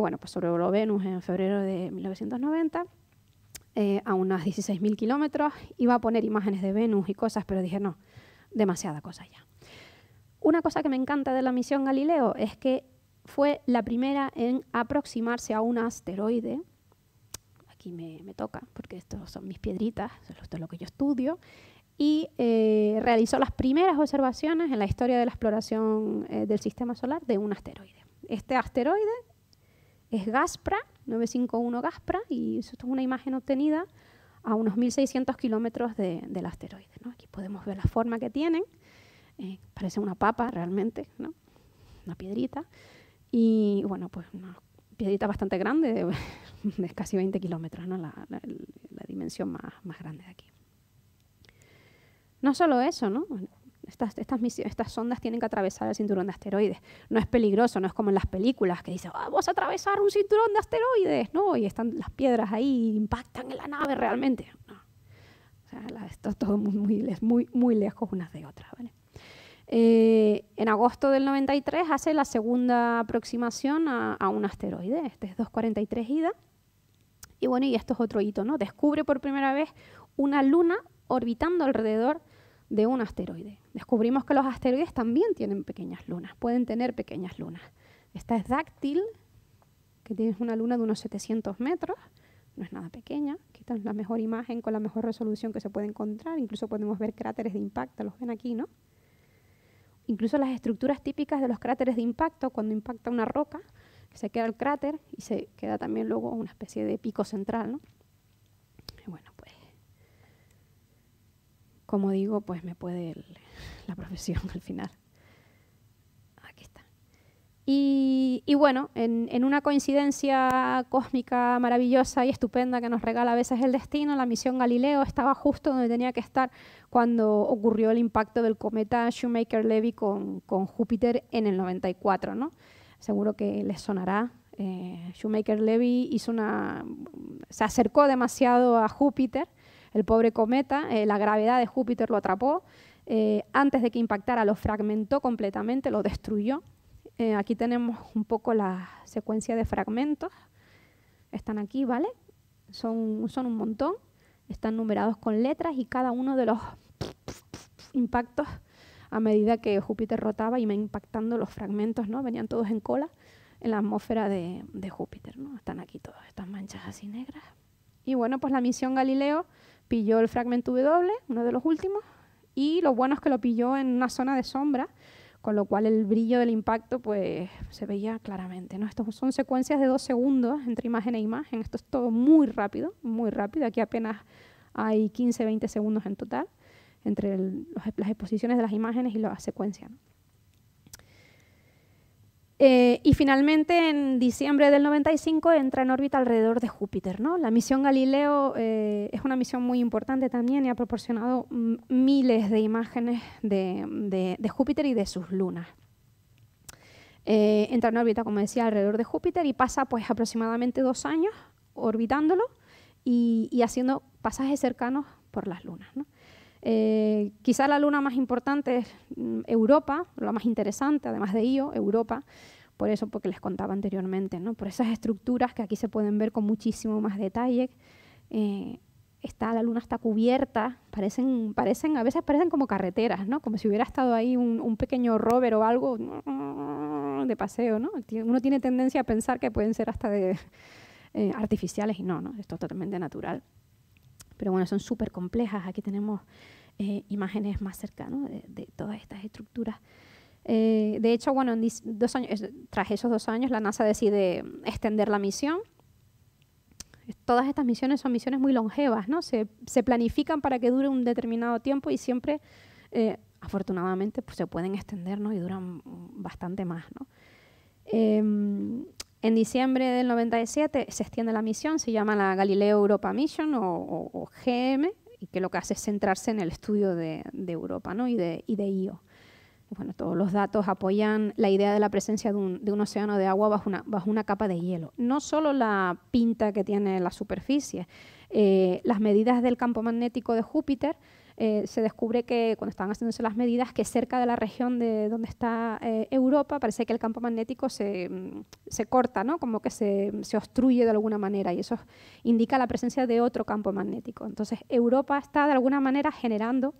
bueno, pues sobrevoló Venus en febrero de 1990. a unas 16.000 kilómetros, iba a poner imágenes de Venus y cosas, pero dije, no, demasiada cosa ya. Una cosa que me encanta de la misión Galileo es que fue la primera en aproximarse a un asteroide. Aquí me, toca, porque estos son mis piedritas, esto es lo que yo estudio. Y eh, realizó las primeras observaciones en la historia de la exploración eh, del sistema solar de un asteroide. Este asteroide es Gaspra, 951 Gaspra, y esto es una imagen obtenida a unos 1.600 kilómetros del asteroide. Aquí podemos ver la forma que tienen. Eh, parece una papa realmente, una piedrita. Y bueno, pues una piedrita bastante grande, de, casi 20 kilómetros, la, la, dimensión más, más, grande de aquí. No solo eso, ¿no? Estas, estas, misiones, estas sondas tienen que atravesar el cinturón de asteroides. No es peligroso, no es como en las películas que dicen, ah, vamos a atravesar un cinturón de asteroides, ¿no? Y están las piedras ahí, impactan en la nave realmente. No. O sea, esto es todo muy, muy, muy lejos unas de otras, ¿vale? Eh, en agosto del 93 hace la segunda aproximación a, un asteroide, este es 243 Ida. Y bueno, y esto es otro hito, ¿no? Descubre por primera vez una luna orbitando alrededor de un asteroide. Descubrimos que los asteroides también tienen pequeñas lunas, pueden tener pequeñas lunas. Esta es dáctil, que tiene una luna de unos 700 metros, no es nada pequeña, es la mejor imagen con la mejor resolución que se puede encontrar, incluso podemos ver cráteres de impacto, los ven aquí, ¿no? incluso las estructuras típicas de los cráteres de impacto, cuando impacta una roca, se queda el cráter y se queda también luego una especie de pico central. ¿no? Bueno, pues, como digo, pues me puede la profesión al final. Y, bueno, en, una coincidencia cósmica maravillosa y estupenda que nos regala a veces el destino, la misión Galileo estaba justo donde tenía que estar cuando ocurrió el impacto del cometa Shoemaker-Levy con, Júpiter en el 94. Seguro que les sonará eh, Shoemaker Levy se acercó demasiado a Júpiter, el pobre cometa, eh, la gravedad de Júpiter lo atrapó, eh, antes de que impactara lo fragmentó completamente, lo destruyó eh, aquí tenemos un poco la secuencia de fragmentos. Están aquí, ¿vale? Son, son un montón. Están numerados con letras y cada uno de los impactos a medida que Júpiter rotaba y me impactando los fragmentos, ¿no? Venían todos en cola en la atmósfera de, Júpiter, ¿no? Están aquí todas estas manchas así negras. Y bueno, pues la misión Galileo pilló el fragmento W, uno de los últimos, y lo bueno es que lo pilló en una zona de sombra con lo cual el brillo del impacto pues, se veía claramente. ¿no? Estos son secuencias de dos segundos entre imagen e imagen, esto es todo muy rápido, muy rápido, aquí apenas hay 15-20 segundos en total entre las exposiciones de las imágenes y la secuencia. Eh, y finalmente, en diciembre del 95, entra en órbita alrededor de Júpiter. ¿no? La misión Galileo eh, es una misión muy importante también y ha proporcionado miles de imágenes de, Júpiter y de sus lunas. Eh, entra en órbita, como decía, alrededor de Júpiter y pasa pues, aproximadamente dos años orbitándolo y, y haciendo pasajes cercanos por las lunas. ¿no? Eh, quizá la luna más importante es mm, Europa, la más interesante, además de Io, Europa, por eso, porque les contaba anteriormente, por esas estructuras que aquí se pueden ver con muchísimo más detalle. Eh, está, la luna está cubierta, parecen, parecen, a veces parecen como carreteras, como si hubiera estado ahí un, pequeño rover o algo de paseo. Uno tiene tendencia a pensar que pueden ser hasta de, eh, artificiales y no, no, esto es totalmente natural pero bueno, son súper complejas. Aquí tenemos eh, imágenes más cercanas de, todas estas estructuras. Eh, de hecho, bueno, en dos años, tras esos dos años, la NASA decide extender la misión. Todas estas misiones son misiones muy longevas, ¿no? Se, se planifican para que dure un determinado tiempo y siempre, eh, afortunadamente, pues, se pueden extender ¿no? y duran bastante más, ¿no? Em, en diciembre del 97 se extiende la misión, se llama la Galileo Europa Mission o, GM, y que lo que hace es centrarse en el estudio de, Europa ¿no? y, de, IO. Bueno, todos los datos apoyan la idea de la presencia de un, océano de agua bajo una, capa de hielo. No solo la pinta que tiene la superficie, eh, las medidas del campo magnético de Júpiter eh, se descubre que cuando estaban haciéndose las medidas, que cerca de la región de donde está eh, Europa parece que el campo magnético mm, se, corta, ¿no? como que se, se, obstruye de alguna manera y eso indica la presencia de otro campo magnético. Entonces Europa está de alguna manera generando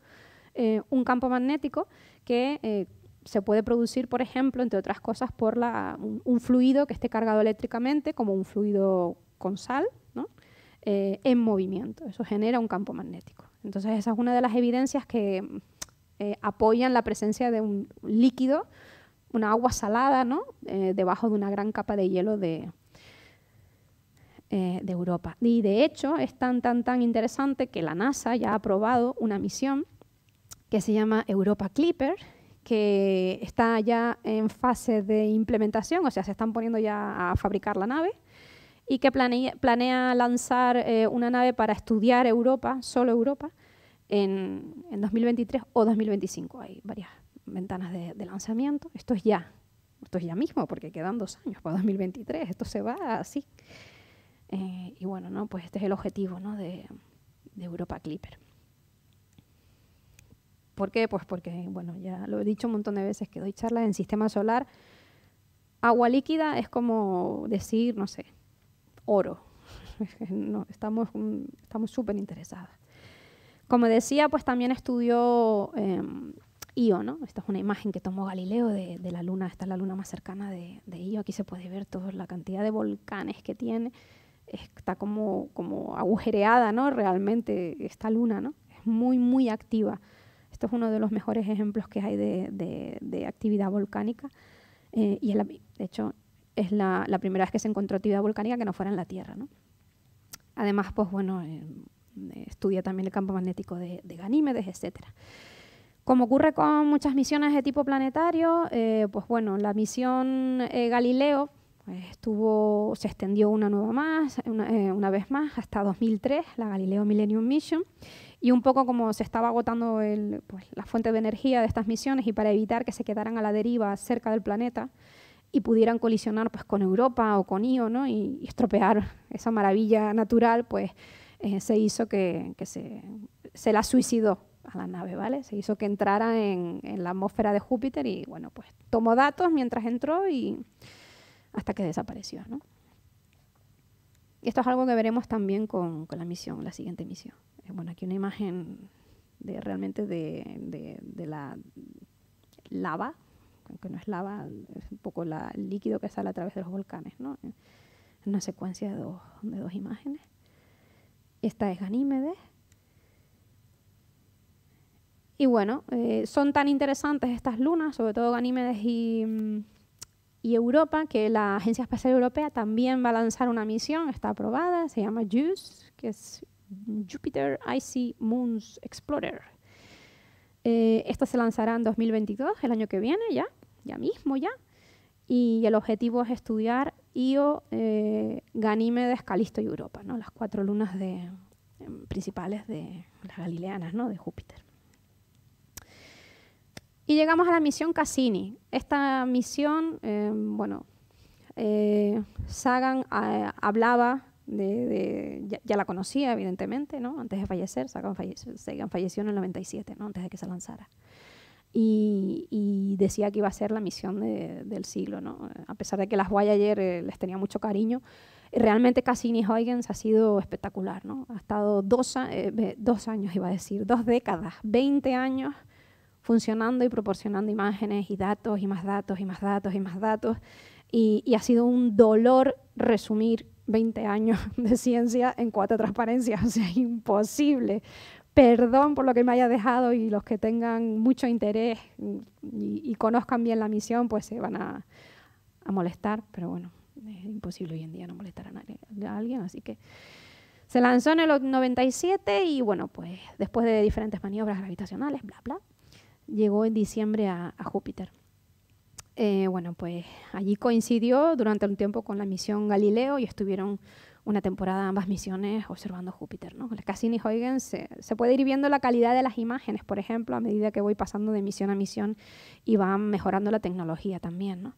eh, un campo magnético que se puede producir, por ejemplo, entre otras cosas, por la, un, fluido que esté cargado eléctricamente, como un fluido con sal, en movimiento. Eso genera un campo magnético. Entonces esa es una de las evidencias que eh, apoyan la presencia de un líquido, una agua salada, ¿no? Eh, debajo de una gran capa de hielo eh, de, Europa. Y de hecho es tan, tan, tan interesante que la NASA ya ha aprobado una misión que se llama Europa Clipper, que está ya en fase de implementación, o sea, se están poniendo ya a fabricar la nave y que planea, lanzar eh, una nave para estudiar Europa, solo Europa, en, 2023 o 2025. Hay varias ventanas de, lanzamiento. Esto es ya, esto es ya mismo, porque quedan dos años para 2023. Esto se va así. Eh, y bueno, ¿no? pues este es el objetivo ¿no? de, de Europa Clipper. ¿Por qué? Pues porque, bueno, ya lo he dicho un montón de veces que doy charlas en sistema solar. Agua líquida es como decir, no sé, oro. no, estamos mm, estamos súper interesadas. Como decía, pues también estudió em, Io, ¿no? Esta es una imagen que tomó Galileo de, la luna, esta es la luna más cercana de, Io, aquí se puede ver toda la cantidad de volcanes que tiene, está como, como agujereada, ¿no? Realmente esta luna, ¿no? Es muy, muy activa. Esto es uno de los mejores ejemplos que hay de, de actividad volcánica. Eh, y el, de hecho, es la, primera vez que se encontró actividad volcánica que no fuera en la Tierra. Además, pues bueno, eh, eh, estudia también el campo magnético de, Ganímedes, etc. Como ocurre con muchas misiones de tipo planetario, eh, pues bueno, la misión Galileo pues, estuvo, se extendió una nueva más, una, vez más, hasta 2003, la Galileo Millennium Mission, y un poco como se estaba agotando pues, la fuente de energía de estas misiones y para evitar que se quedaran a la deriva cerca del planeta, y pudieran colisionar pues, con Europa o con IO ¿no? y, estropear esa maravilla natural, pues eh, se hizo que, se, la suicidó a la nave, ¿vale? Se hizo que entrara en, la atmósfera de Júpiter y, bueno, pues tomó datos mientras entró y hasta que desapareció, ¿no? esto es algo que veremos también con, la misión, la siguiente misión. Eh, bueno, aquí una imagen de realmente de la lava que no es lava, es un poco el líquido que sale a través de los volcanes, ¿no? En una secuencia de dos, dos imágenes. Esta es Ganímedes. Y bueno, eh, son tan interesantes estas lunas, sobre todo Ganímedes y, Europa, que la Agencia Espacial Europea también va a lanzar una misión, está aprobada, se llama JUICE, que es Jupiter Icy Moons Explorer. Eh, esta se lanzará en 2022, el año que viene ya ya mismo ya. Y el objetivo es estudiar Io, eh, Ganímedes, Calisto y Europa, ¿no? las cuatro lunas em, principales de las galileanas, ¿no? de Júpiter. Y llegamos a la misión Cassini. Esta misión, em, bueno, eh, Sagan eh, hablaba de, ya, la conocía evidentemente, ¿no? Antes de fallecer, Sagan, Sagan falleció en el 97, ¿no? Antes de que se lanzara. Y, decía que iba a ser la misión del siglo. ¿no? A pesar de que las Voyager eh, les tenía mucho cariño, eh, realmente Cassini-Huygens ha sido espectacular. ¿no? Ha estado dos, eh, dos años, iba a decir, dos décadas, 20 años funcionando y proporcionando imágenes y datos y más datos y más datos y más datos. Y, y, ha sido un dolor resumir 20 años de ciencia en cuatro transparencias, o sea, imposible. Perdón por lo que me haya dejado y los que tengan mucho interés y, conozcan bien la misión, pues se van a, molestar, pero bueno, es imposible hoy en día no molestar a, nadie, alguien, así que se lanzó en el 97 y bueno, pues después de diferentes maniobras gravitacionales, bla, bla, llegó en diciembre a, Júpiter. Eh, bueno, pues allí coincidió durante un tiempo con la misión Galileo y estuvieron una temporada ambas misiones observando Júpiter. ¿no? Cassini-Huygens se, se, puede ir viendo la calidad de las imágenes, por ejemplo, a medida que voy pasando de misión a misión y van mejorando la tecnología también. ¿no?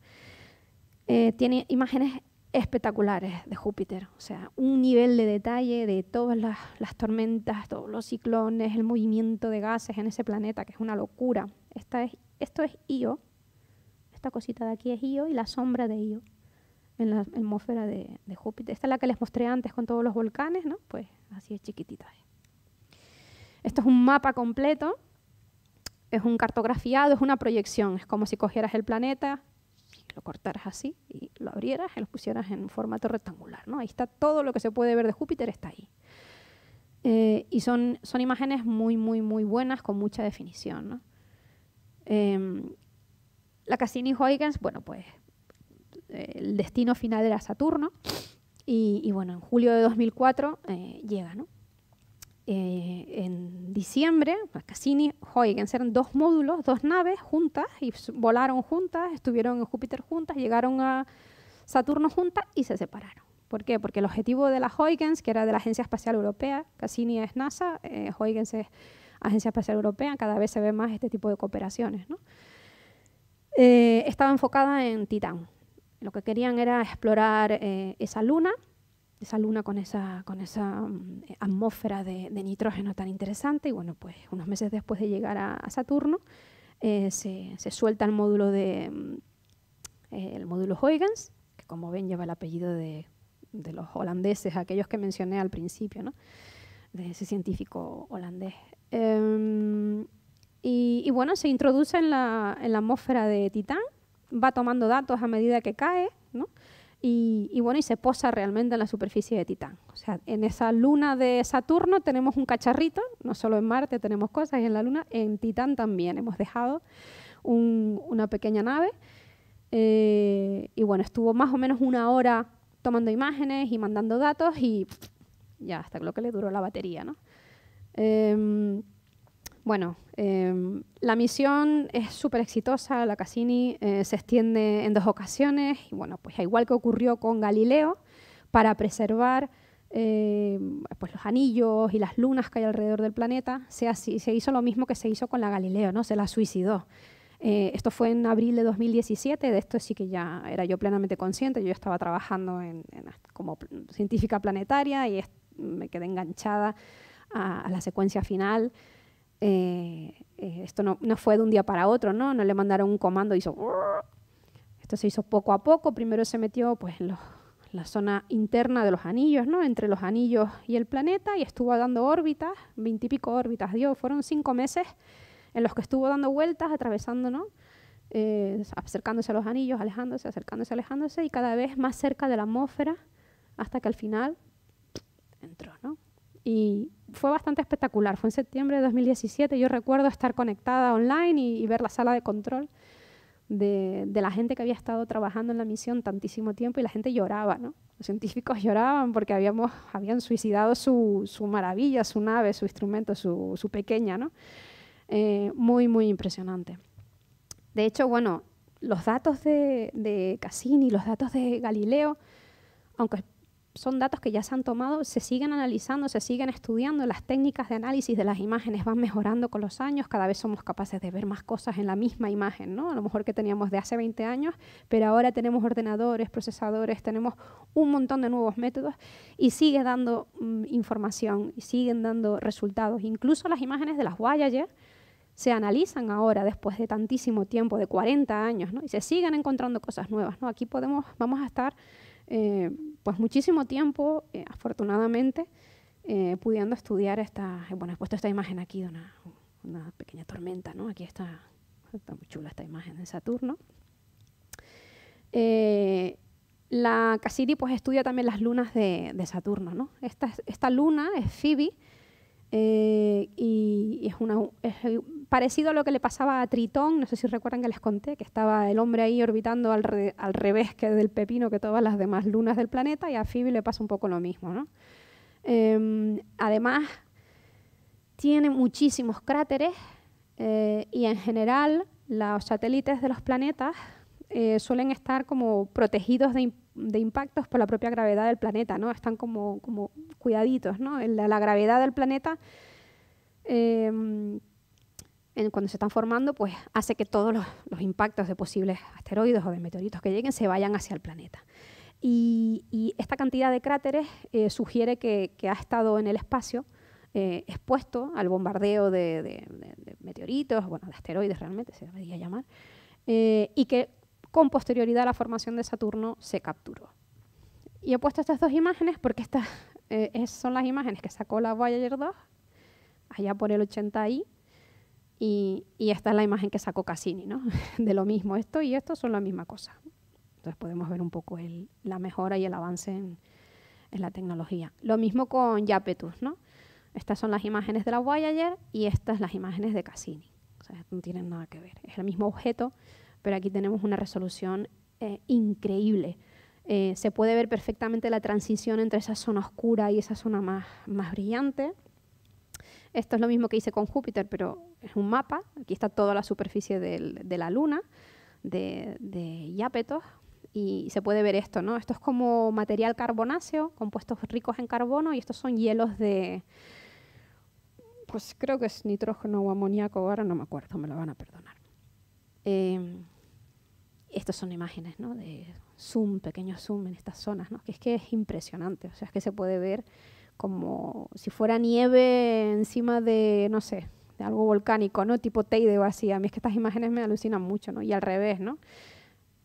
Eh, tiene imágenes espectaculares de Júpiter, o sea, un nivel de detalle de todas las, tormentas, todos los ciclones, el movimiento de gases en ese planeta, que es una locura. Esta es, esto es Io, esta cosita de aquí es Io y la sombra de Io en la atmósfera de, Júpiter. Esta es la que les mostré antes con todos los volcanes, ¿no? Pues así es chiquitita. Esto es un mapa completo, es un cartografiado, es una proyección. Es como si cogieras el planeta, lo cortaras así y lo abrieras y lo pusieras en formato rectangular, ¿no? Ahí está todo lo que se puede ver de Júpiter, está ahí. Eh, y son, son imágenes muy, muy, muy buenas, con mucha definición, ¿no? Em, la Cassini-Huygens, bueno, pues el destino final era Saturno. Y, bueno, en julio de 2004 eh, llega, eh, en diciembre, Cassini, Huygens eran dos módulos, dos naves juntas, y volaron juntas, estuvieron en Júpiter juntas, llegaron a Saturno juntas y se separaron. ¿Por qué? Porque el objetivo de la Huygens, que era de la Agencia Espacial Europea, Cassini es NASA, eh, Huygens es Agencia Espacial Europea, cada vez se ve más este tipo de cooperaciones, estaba enfocada en Titán, lo que querían era explorar eh, esa luna, esa luna con esa, con esa mm, atmósfera de, nitrógeno tan interesante. Y bueno, pues unos meses después de llegar a, Saturno, eh, se, suelta el módulo de mm, eh, el módulo Huygens, que como ven lleva el apellido de, de los holandeses, aquellos que mencioné al principio, ¿no? de ese científico holandés. Em, y, y, bueno, se introduce en la, en la atmósfera de Titán va tomando datos a medida que cae, ¿no? Y, bueno, y se posa realmente en la superficie de Titán. O sea, en esa luna de Saturno tenemos un cacharrito, no solo en Marte tenemos cosas y en la luna, en Titán también hemos dejado una pequeña nave. Eh, y bueno, estuvo más o menos una hora tomando imágenes y mandando datos y ya hasta lo que le duró la batería, ¿no? Em, bueno, em, la misión es súper exitosa, la Cassini eh, se extiende en dos ocasiones, y bueno, pues igual que ocurrió con Galileo, para preservar em, pues los anillos y las lunas que hay alrededor del planeta, se, hizo lo mismo que se hizo con la Galileo, ¿no? se la suicidó. Eh, esto fue en abril de 2017, de esto sí que ya era yo plenamente consciente, yo estaba trabajando como científica planetaria y me quedé enganchada a la secuencia final. Eh, eh, esto no, no, fue de un día para otro, ¿no? No le mandaron un comando, hizo... Esto se hizo poco a poco, primero se metió pues, en, la zona interna de los anillos, ¿no? Entre los anillos y el planeta, y estuvo dando órbitas, veintipico órbitas dios fueron cinco meses en los que estuvo dando vueltas, atravesando, ¿no? Eh, acercándose a los anillos, alejándose, acercándose, alejándose, y cada vez más cerca de la atmósfera, hasta que al final entró, ¿no? Y, fue bastante espectacular. Fue en septiembre de 2017. Yo recuerdo estar conectada online y, ver la sala de control de, la gente que había estado trabajando en la misión tantísimo tiempo y la gente lloraba, ¿no? Los científicos lloraban porque habíamos, habían suicidado su, maravilla, su nave, su instrumento, su, pequeña, ¿no? Eh, muy, muy impresionante. De hecho, bueno, los datos de, de Cassini, los datos de Galileo, aunque son datos que ya se han tomado, se siguen analizando, se siguen estudiando, las técnicas de análisis de las imágenes van mejorando con los años, cada vez somos capaces de ver más cosas en la misma imagen, ¿no? A lo mejor que teníamos de hace 20 años, pero ahora tenemos ordenadores, procesadores, tenemos un montón de nuevos métodos y sigue dando mm, información y siguen dando resultados. Incluso las imágenes de las Voyager se analizan ahora después de tantísimo tiempo, de 40 años, ¿no? Y se siguen encontrando cosas nuevas, ¿no? Aquí podemos, vamos a estar eh, pues muchísimo tiempo, eh, afortunadamente, eh, pudiendo estudiar esta, bueno, he puesto esta imagen aquí de una, pequeña tormenta, ¿no? Aquí está, está muy chula esta imagen de Saturno. la Cassidy, pues estudia también las lunas de, Saturno, ¿no? Esta, luna es Phoebe y, es una, parecido a lo que le pasaba a Tritón, no sé si recuerdan que les conté, que estaba el hombre ahí orbitando al, revés que del pepino que todas las demás lunas del planeta, y a Phoebe le pasa un poco lo mismo. Em, además, tiene muchísimos cráteres eh, y en general los satélites de los planetas eh, suelen estar como protegidos de, impactos por la propia gravedad del planeta, ¿no? Están como, cuidaditos, ¿no? La, gravedad del planeta em, cuando se están formando, pues hace que todos los, impactos de posibles asteroides o de meteoritos que lleguen se vayan hacia el planeta. Y, esta cantidad de cráteres eh, sugiere que, ha estado en el espacio eh, expuesto al bombardeo de, meteoritos, bueno, de asteroides realmente se debería llamar, eh, y que con posterioridad a la formación de Saturno se capturó. Y he puesto estas dos imágenes porque estas son las imágenes que sacó la Voyager 2 allá por el 80 y y, esta es la imagen que sacó Cassini, ¿no? De lo mismo, esto y esto son la misma cosa. Entonces podemos ver un poco la mejora y el avance en, la tecnología. Lo mismo con Yapetus. ¿no? Estas son las imágenes de la Voyager y estas las imágenes de Cassini. O sea, no tienen nada que ver. Es el mismo objeto, pero aquí tenemos una resolución eh, increíble. Eh, se puede ver perfectamente la transición entre esa zona oscura y esa zona más brillante. Esto es lo mismo que hice con Júpiter, pero es un mapa. Aquí está toda la superficie de la Luna, de, de Yapetos, y se puede ver esto, ¿no? Esto es como material carbonáceo, compuestos ricos en carbono, y estos son hielos de, pues creo que es nitrógeno o amoníaco, ahora no me acuerdo, me lo van a perdonar. Em, estas son imágenes, ¿no? De zoom, pequeño zoom en estas zonas, ¿no? Que es que es impresionante, o sea, es que se puede ver como si fuera nieve encima de, no sé, de algo volcánico, ¿no? Tipo Teide o así. A mí es que estas imágenes me alucinan mucho, ¿no? Y al revés, ¿no?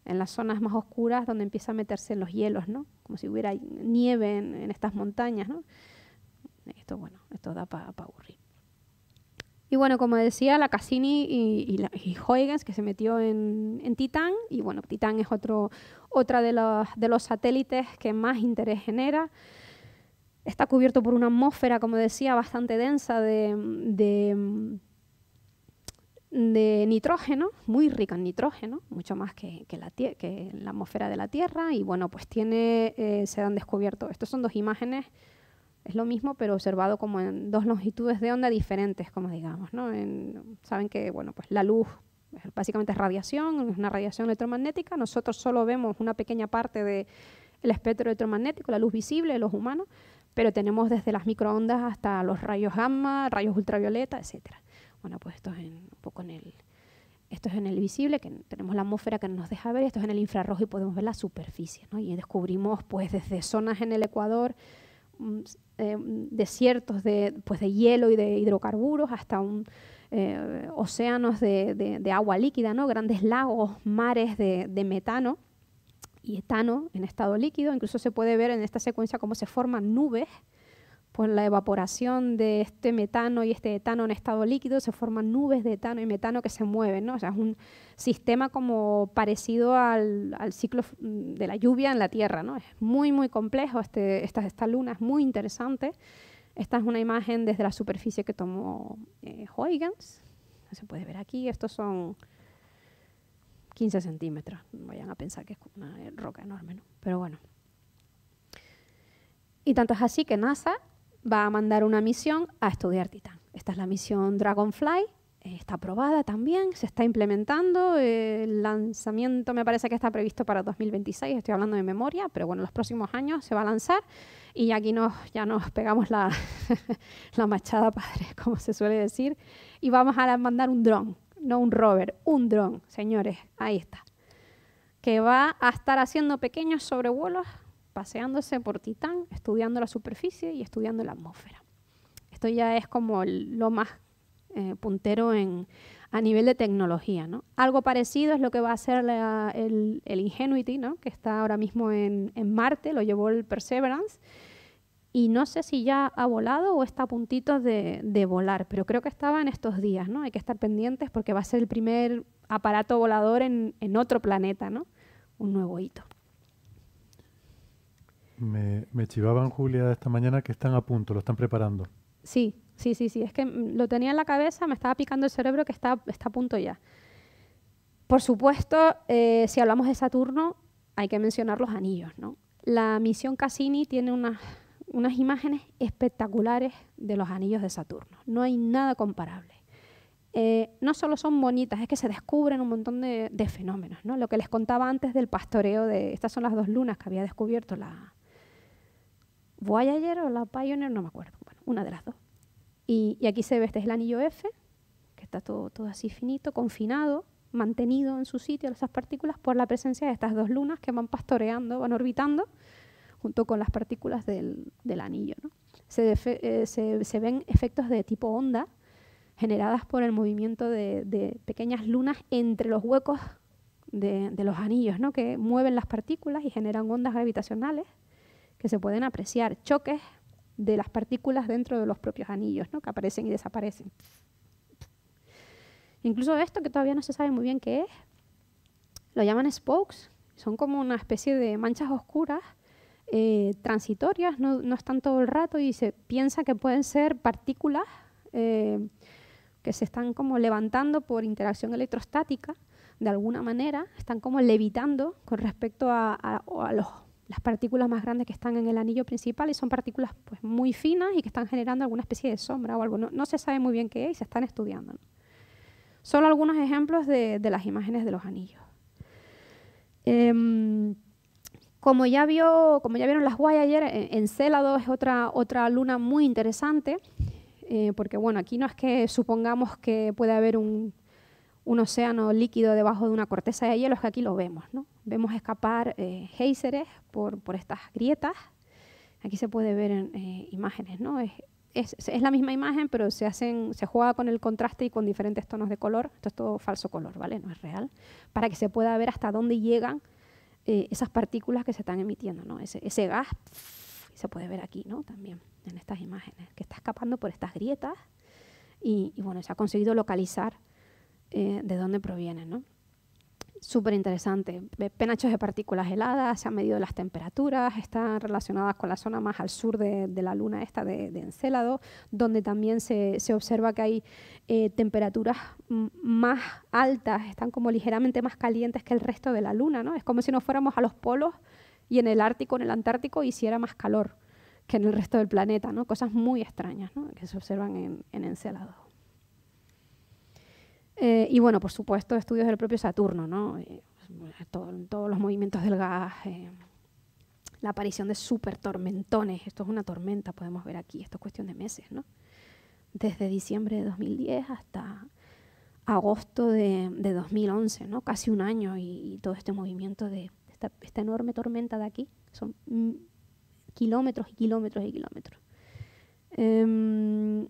En las zonas más oscuras donde empieza a meterse los hielos, ¿no? Como si hubiera nieve en, estas montañas, ¿no? Esto, bueno, esto da para aburrir. Y bueno, como decía, la Cassini y, la, Huygens, que se metió en, en, Titán, y bueno, Titán es otro, otra de los, de los satélites que más interés genera. Está cubierto por una atmósfera, como decía, bastante densa de, nitrógeno, muy rica en nitrógeno, mucho más que, la, que, atmósfera de la Tierra. Y bueno, pues tiene, eh, se han descubierto. Estas son dos imágenes, es lo mismo, pero observado como en dos longitudes de onda diferentes, como digamos. Saben que bueno, pues la luz básicamente es radiación, es una radiación electromagnética. Nosotros solo vemos una pequeña parte del el espectro electromagnético, la luz visible de los humanos pero tenemos desde las microondas hasta los rayos gamma, rayos ultravioleta, etc. Bueno, pues esto es en, un poco en el, esto en el visible, que tenemos la atmósfera que nos deja ver, esto es en el infrarrojo y podemos ver la superficie, ¿no? Y descubrimos, pues, desde zonas en el Ecuador, mm, eh, desiertos pues, de, hielo y de hidrocarburos, hasta un, eh, océanos de, agua líquida, Grandes lagos, mares de metano, y etano en estado líquido. Incluso se puede ver en esta secuencia cómo se forman nubes por la evaporación de este metano y este etano en estado líquido, se forman nubes de etano y metano que se mueven, sea, es un sistema como parecido al, ciclo mm, de la lluvia en la Tierra, ¿no? Es muy, muy complejo, este, esta, estas luna es muy interesante. Esta es una imagen desde la superficie que tomó eh, Huygens, se puede ver aquí, estos son 15 centímetros. vayan a pensar que es una roca enorme, ¿no? Pero bueno. Y tanto es así que NASA va a mandar una misión a estudiar Titán. Esta es la misión Dragonfly. está aprobada también, se está implementando. el lanzamiento me parece que está previsto para 2026, estoy hablando de memoria, pero bueno, los próximos años se va a lanzar y aquí nos, ya nos pegamos la, la machada padre, como se suele decir, y vamos a mandar un dron no un rover, un dron, señores, ahí está, que va a estar haciendo pequeños sobrevuelos, paseándose por Titán, estudiando la superficie y estudiando la atmósfera. Esto ya es como lo más eh, puntero en, a nivel de tecnología. ¿no? Algo parecido es lo que va a hacer el, Ingenuity, que está ahora mismo en Marte, lo llevó el Perseverance y no sé si ya ha volado o está a puntitos de, volar, pero creo que estaba en estos días, ¿no? Hay que estar pendientes porque va a ser el primer aparato volador en, otro planeta, ¿no? Un nuevo hito. Me, chivaban, Julia, esta mañana que están a punto, lo están preparando. Sí, sí, sí, sí. Es que mm, lo tenía en la cabeza, me estaba picando el cerebro que está, a punto ya. Por supuesto, eh, si hablamos de Saturno, hay que mencionar los anillos, ¿no? La misión Cassini tiene unas unas imágenes espectaculares de los anillos de Saturno. No hay nada comparable. Eh, no solo son bonitas, es que se descubren un montón de, fenómenos. ¿no? Lo que les contaba antes del pastoreo de estas son las dos lunas que había descubierto la Voyager o la Pioneer, no me acuerdo. Bueno, una de las dos. Y, aquí se ve, este es el anillo F, que está todo, todo así finito, confinado, mantenido en su sitio, esas partículas, por la presencia de estas dos lunas que van pastoreando, van orbitando junto con las partículas del, anillo. Eh, se, ven efectos de tipo onda generadas por el movimiento de, pequeñas lunas entre los huecos de, los anillos, que mueven las partículas y generan ondas gravitacionales que se pueden apreciar, choques de las partículas dentro de los propios anillos, que aparecen y desaparecen. Incluso esto, que todavía no se sabe muy bien qué es, lo llaman spokes, son como una especie de manchas oscuras eh, transitorias, no, están todo el rato y se piensa que pueden ser partículas eh, que se están como levantando por interacción electrostática, de alguna manera, están como levitando con respecto a, las partículas más grandes que están en el anillo principal y son partículas pues, muy finas y que están generando alguna especie de sombra o algo. No, se sabe muy bien qué es y se están estudiando. Son Solo algunos ejemplos de, las imágenes de los anillos. Em, como ya, vio, como ya vieron las guay ayer, Encélado es otra, otra luna muy interesante, eh, porque bueno, aquí no es que supongamos que puede haber un, océano líquido debajo de una corteza de hielo, es que aquí lo vemos, ¿no? Vemos escapar eh, por, estas grietas. Aquí se puede ver en, eh, imágenes, ¿no? Es, es, la misma imagen, pero se, hacen, se juega con el contraste y con diferentes tonos de color. Esto es todo falso color, ¿vale? No es real. Para que se pueda ver hasta dónde llegan eh, esas partículas que se están emitiendo, ¿no? Ese, gas se puede ver aquí, ¿no? También en estas imágenes, que está escapando por estas grietas y, bueno, se ha conseguido localizar eh, de dónde provienen, ¿no? súper interesante. Penachos de partículas heladas, se han medido las temperaturas, están relacionadas con la zona más al sur de, la luna esta de, de, Encélado, donde también se, se observa que hay eh, temperaturas más altas, están como ligeramente más calientes que el resto de la luna, ¿no? Es como si nos fuéramos a los polos y en el Ártico, en el Antártico, hiciera más calor que en el resto del planeta, ¿no? Cosas muy extrañas, Que se observan en, en Encelado. Eh, y bueno, por supuesto, estudios del propio Saturno, ¿no? Eh, todos los movimientos del gas, eh, la aparición de super tormentones, esto es una tormenta, podemos ver aquí, esto es cuestión de meses, ¿no? Desde diciembre de 2010 hasta agosto de, de 2011, ¿no? Casi un año y, todo este movimiento de esta, enorme tormenta de aquí, son mm, kilómetros y kilómetros y kilómetros. Em,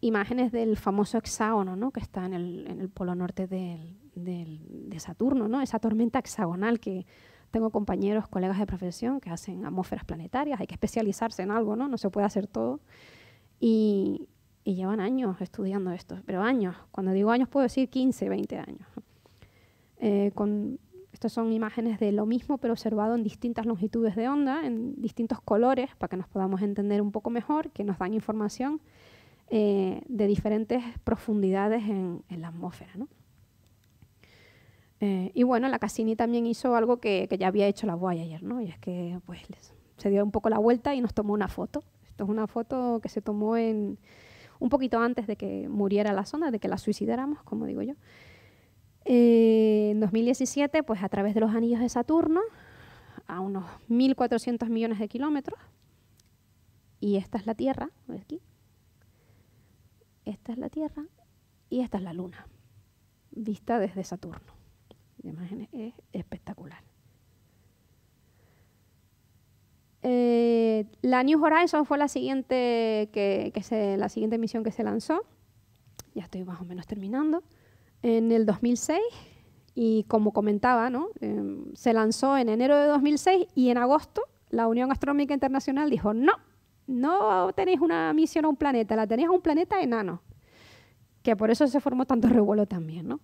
imágenes del famoso hexágono ¿no? que está en el, polo norte de Saturno, ¿no? esa tormenta hexagonal que tengo compañeros, colegas de profesión que hacen atmósferas planetarias, hay que especializarse en algo, no, no se puede hacer todo. Y, llevan años estudiando esto, pero años, cuando digo años puedo decir 15, 20 años. Eh, con, estas son imágenes de lo mismo, pero observado en distintas longitudes de onda, en distintos colores, para que nos podamos entender un poco mejor, que nos dan información eh, de diferentes profundidades en, la atmósfera. Eh, y bueno, la Cassini también hizo algo que, ya había hecho la Voyager, ¿no? y es que pues, se dio un poco la vuelta y nos tomó una foto. Esto es una foto que se tomó en, un poquito antes de que muriera la zona, de que la suicidáramos, como digo yo. Eh, en 2017, pues a través de los anillos de Saturno, a unos 1.400 millones de kilómetros, y esta es la Tierra, aquí, esta es la Tierra y esta es la Luna, vista desde Saturno. La imagen es espectacular. Eh, la New Horizons fue la siguiente, que, la siguiente misión que se lanzó. Ya estoy más o menos terminando. En el 2006, y como comentaba, em, se lanzó en enero de 2006 y en agosto la Unión Astronómica Internacional dijo, no, no tenéis una misión a un planeta, la tenéis a un planeta enano, que por eso se formó tanto revuelo también, ¿no?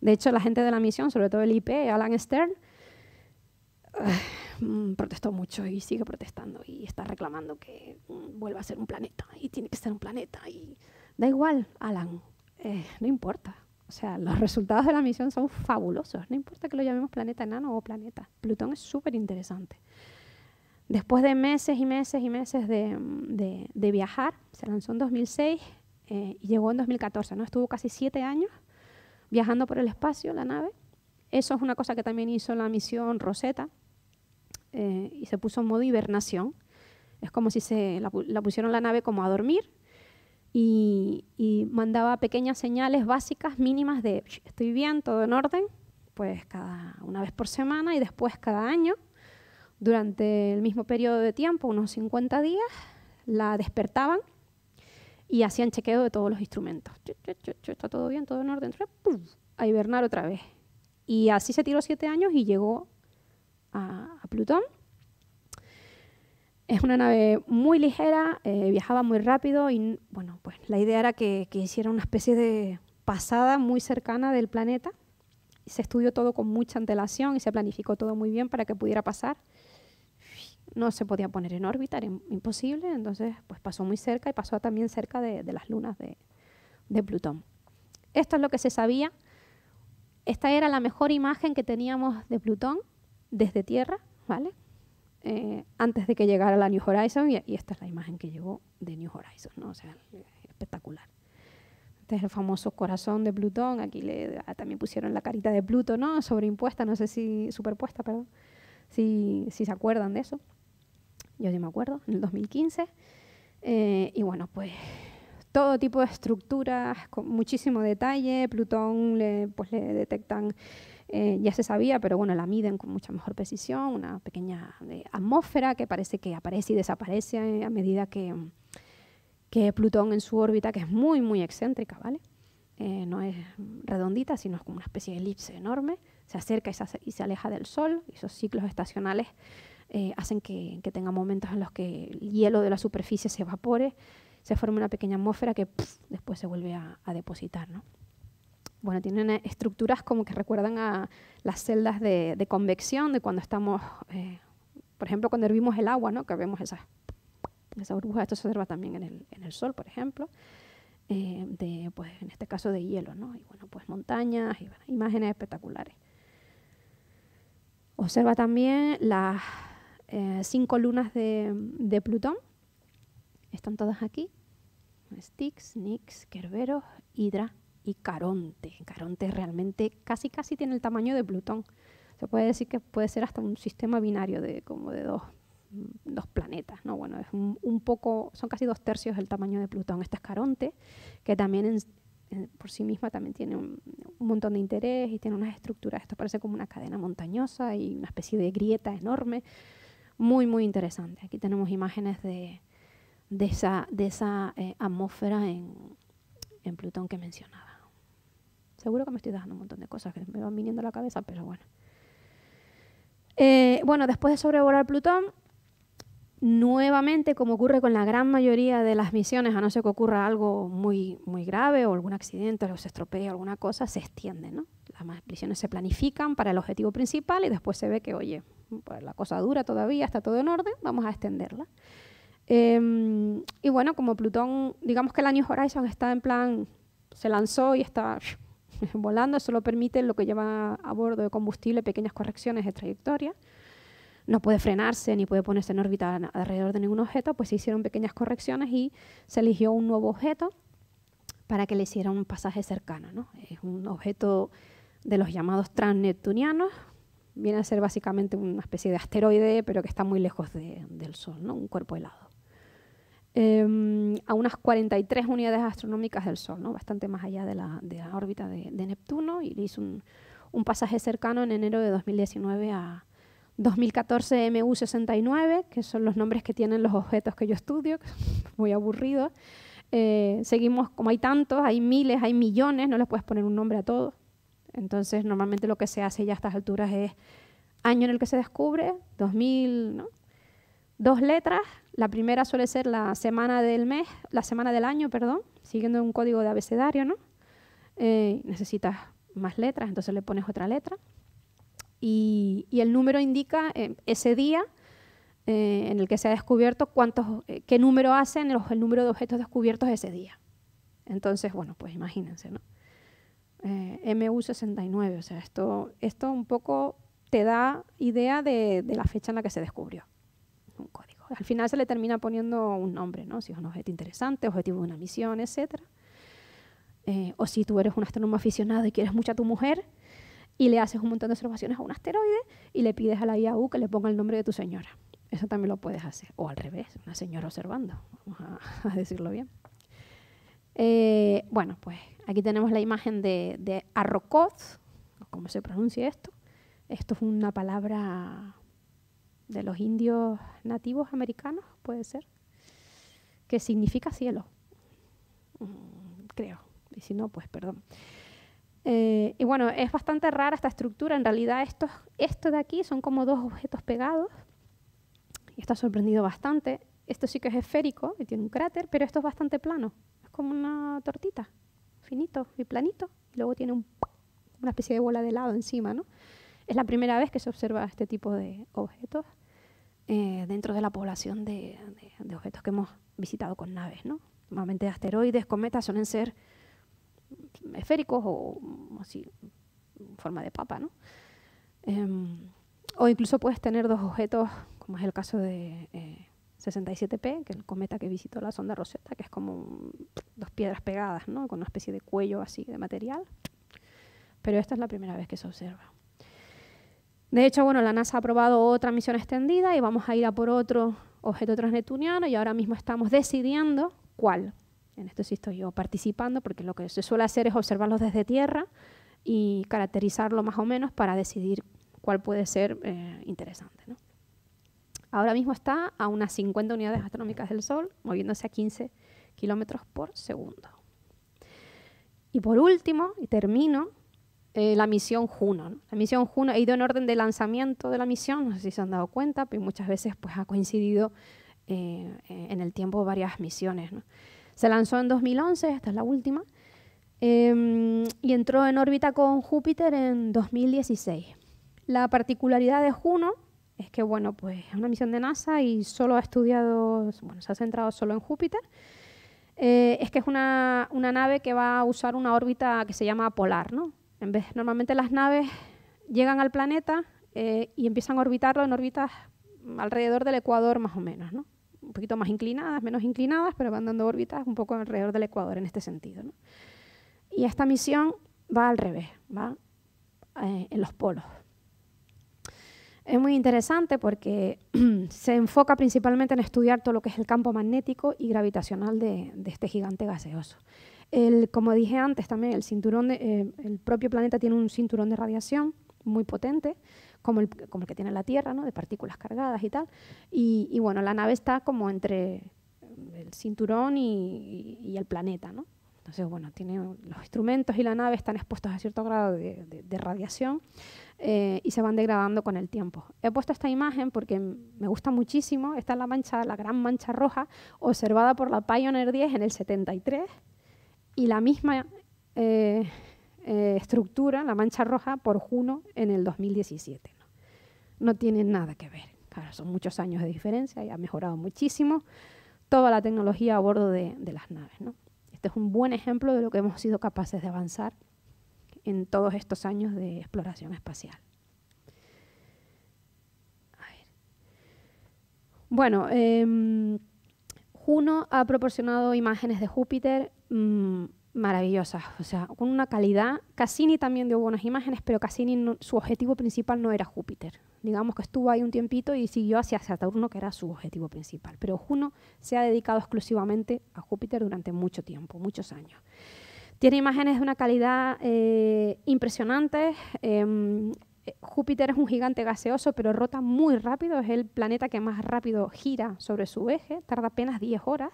De hecho, la gente de la misión, sobre todo el IP, Alan Stern, mm, protestó mucho y sigue protestando y está reclamando que mm, vuelva a ser un planeta y tiene que ser un planeta y da igual, Alan, eh, no importa. O sea, los resultados de la misión son fabulosos, no importa que lo llamemos planeta enano o planeta. Plutón es súper interesante. Después de meses y meses y meses de, viajar, se lanzó en 2006 eh, y llegó en 2014, ¿no? Estuvo casi siete años viajando por el espacio, la nave. Eso es una cosa que también hizo la misión Rosetta eh, y se puso en modo hibernación. Es como si se la, la pusieron la nave como a dormir y, mandaba pequeñas señales básicas mínimas de estoy bien, todo en orden, pues cada una vez por semana y después cada año durante el mismo periodo de tiempo, unos 50 días, la despertaban y hacían chequeo de todos los instrumentos. Está todo bien, todo en orden. ¡Pum! A hibernar otra vez. Y así se tiró siete años y llegó a, Plutón. Es una nave muy ligera, eh, viajaba muy rápido y bueno, pues la idea era que, que, hiciera una especie de pasada muy cercana del planeta. Se estudió todo con mucha antelación y se planificó todo muy bien para que pudiera pasar no se podía poner en órbita, era imposible, entonces pues pasó muy cerca y pasó también cerca de, las lunas de, Plutón. Esto es lo que se sabía. Esta era la mejor imagen que teníamos de Plutón desde Tierra, ¿vale? Eh, antes de que llegara la New Horizons, y, esta es la imagen que llegó de New Horizons, sea, espectacular. Este es el famoso corazón de Plutón, aquí ah, también pusieron la carita de Pluto, ¿no? Sobreimpuesta, no sé si, superpuesta, perdón, si se acuerdan de eso yo sí me acuerdo, en el 2015. Eh, y bueno, pues todo tipo de estructuras con muchísimo detalle. Plutón le, pues, le detectan, eh, ya se sabía, pero bueno, la miden con mucha mejor precisión, una pequeña eh, atmósfera que parece que aparece y desaparece a medida que, que Plutón en su órbita, que es muy, muy excéntrica, ¿vale? no es redondita, sino es como una especie de elipse enorme, se acerca y se, aleja del Sol, y esos ciclos estacionales eh, hacen que, tenga momentos en los que el hielo de la superficie se evapore, se forme una pequeña atmósfera que después se vuelve a, depositar. ¿no? Bueno, tienen estructuras como que recuerdan a las celdas de, convección de cuando estamos, eh, por ejemplo, cuando hervimos el agua, ¿no? que vemos esas, esa burbujas. Esto se observa también en el, sol, por ejemplo. Eh, pues, en este caso de hielo, Y bueno, pues montañas y imágenes espectaculares. Observa también las eh, cinco lunas de, Plutón. Están todas aquí. Styx, Nix, Kerberos, Hidra y Caronte. Caronte realmente casi casi tiene el tamaño de Plutón. Se puede decir que puede ser hasta un sistema binario de como de dos, planetas, ¿no? Bueno, es un, poco, son casi dos tercios del tamaño de Plutón. Esta es Caronte, que también por sí misma también tiene un, un, montón de interés y tiene unas estructuras. Esto parece como una cadena montañosa y una especie de grieta enorme muy, muy interesante. Aquí tenemos imágenes de, de esa, de esa eh, atmósfera en, Plutón que mencionaba. Seguro que me estoy dejando un montón de cosas que me van viniendo a la cabeza, pero bueno. Eh, bueno, después de sobrevolar Plutón, nuevamente, como ocurre con la gran mayoría de las misiones, a no ser que ocurra algo muy, muy grave o algún accidente o se estropee alguna cosa, se extiende. Las misiones se planifican para el objetivo principal y después se ve que, oye, pues, la cosa dura todavía, está todo en orden, vamos a extenderla. Em, y bueno, como Plutón, digamos que el New Horizon está en plan, se lanzó y está volando, eso lo permite lo que lleva a bordo de combustible, pequeñas correcciones de trayectoria no puede frenarse ni puede ponerse en órbita alrededor de ningún objeto, pues se hicieron pequeñas correcciones y se eligió un nuevo objeto para que le hiciera un pasaje cercano. ¿no? Es un objeto de los llamados transneptunianos, viene a ser básicamente una especie de asteroide, pero que está muy lejos del Sol, ¿no? un cuerpo helado. Em, a unas 43 unidades astronómicas del Sol, ¿no? bastante más allá de la, órbita de, Neptuno, y le hizo un, un, pasaje cercano en enero de 2019 a, 2014 MU69, que son los nombres que tienen los objetos que yo estudio, muy aburrido. Eh, seguimos, como hay tantos, hay miles, hay millones, no les puedes poner un nombre a todos. Entonces, normalmente lo que se hace ya a estas alturas es año en el que se descubre, 2000, ¿no? Dos letras, la primera suele ser la semana del mes, la semana del año, perdón, siguiendo un código de abecedario, ¿no? Eh, necesitas más letras, entonces le pones otra letra y, el número indica eh, ese día eh, en el que se ha descubierto cuántos, eh, qué número hacen el número de objetos descubiertos ese día. Entonces, bueno, pues imagínense, ¿no? MU69, o sea, esto, esto un poco te da idea de, la fecha en la que se descubrió un código. Al final se le termina poniendo un nombre, ¿no? Si es un objeto interesante, objetivo de una misión, etcétera. o si tú eres un astrónomo aficionado y quieres mucho a tu mujer, y le haces un montón de observaciones a un asteroide y le pides a la IAU que le ponga el nombre de tu señora. Eso también lo puedes hacer. O al revés, una señora observando, vamos a, decirlo bien. Eh, bueno, pues aquí tenemos la imagen de, de ¿cómo se pronuncia esto? Esto es una palabra de los indios nativos americanos, puede ser, que significa cielo, mm, creo. Y si no, pues perdón. Eh, y bueno, es bastante rara esta estructura. En realidad, estos, esto de aquí son como dos objetos pegados. Y está sorprendido bastante. Esto sí que es esférico y tiene un cráter, pero esto es bastante plano. Es como una tortita, finito y planito. Y luego tiene una especie de bola de helado encima, ¿no? Es la primera vez que se observa este tipo de objetos eh, dentro de la población de, objetos que hemos visitado con naves, ¿no? Normalmente asteroides, cometas suelen ser esféricos o así, en forma de papa, ¿no? Em, o incluso puedes tener dos objetos, como es el caso de 67P, eh, que es el cometa que visitó la sonda Rosetta, que es como dos piedras pegadas, ¿no? Con una especie de cuello así de material. Pero esta es la primera vez que se observa. De hecho, bueno, la NASA ha aprobado otra misión extendida y vamos a ir a por otro objeto transnetuniano y ahora mismo estamos decidiendo cuál. En esto sí estoy yo participando porque lo que se suele hacer es observarlos desde tierra y caracterizarlo más o menos para decidir cuál puede ser eh, interesante. Ahora mismo está a unas 50 unidades astronómicas del Sol, moviéndose a 15 kilómetros por segundo. Y por último, y termino, eh, la misión Juno. La misión Juno, ha ido en orden de lanzamiento de la misión, no sé si se han dado cuenta, pero muchas veces pues, ha coincidido eh, en el tiempo varias misiones. Se lanzó en 2011, esta es la última, em, y entró en órbita con Júpiter en 2016. La particularidad de Juno es que, bueno, pues es una misión de NASA y solo ha estudiado, bueno, se ha centrado solo en Júpiter. Eh, es que es una, nave que va a usar una órbita que se llama polar, ¿no? En vez, normalmente las naves llegan al planeta eh, y empiezan a orbitarlo en órbitas alrededor del ecuador más o menos, ¿no? poquito más inclinadas, menos inclinadas, pero van dando órbitas un poco alrededor del ecuador en este sentido. Y esta misión va al revés, va eh, en los polos. Es muy interesante porque se enfoca principalmente en estudiar todo lo que es el campo magnético y gravitacional de, este gigante gaseoso. como dije antes también, el, cinturón eh, el propio planeta tiene un cinturón de radiación muy potente como el, que tiene la Tierra, de partículas cargadas y tal. Y, bueno, la nave está como entre el cinturón y, el planeta. Entonces, bueno, tiene, los instrumentos y la nave están expuestos a cierto grado de, radiación eh, y se van degradando con el tiempo. He puesto esta imagen porque me gusta muchísimo. Esta es la mancha, la gran mancha roja, observada por la Pioneer 10 en el 73 y la misma eh, eh, estructura, la mancha roja, por Juno en el 2017 no tiene nada que ver. Claro, son muchos años de diferencia y ha mejorado muchísimo toda la tecnología a bordo de, las naves. Este es un buen ejemplo de lo que hemos sido capaces de avanzar en todos estos años de exploración espacial. Bueno, em, Juno ha proporcionado imágenes de Júpiter mm, maravillosas, o sea, con una calidad. Cassini también dio buenas imágenes, pero Cassini su objetivo principal no era Júpiter. Digamos que estuvo ahí un tiempito y siguió hacia Saturno, que era su objetivo principal. Pero Juno se ha dedicado exclusivamente a Júpiter durante mucho tiempo, muchos años. Tiene imágenes de una calidad eh, impresionante. Em, Júpiter es un gigante gaseoso, pero rota muy rápido. Es el planeta que más rápido gira sobre su eje. Tarda apenas 10 horas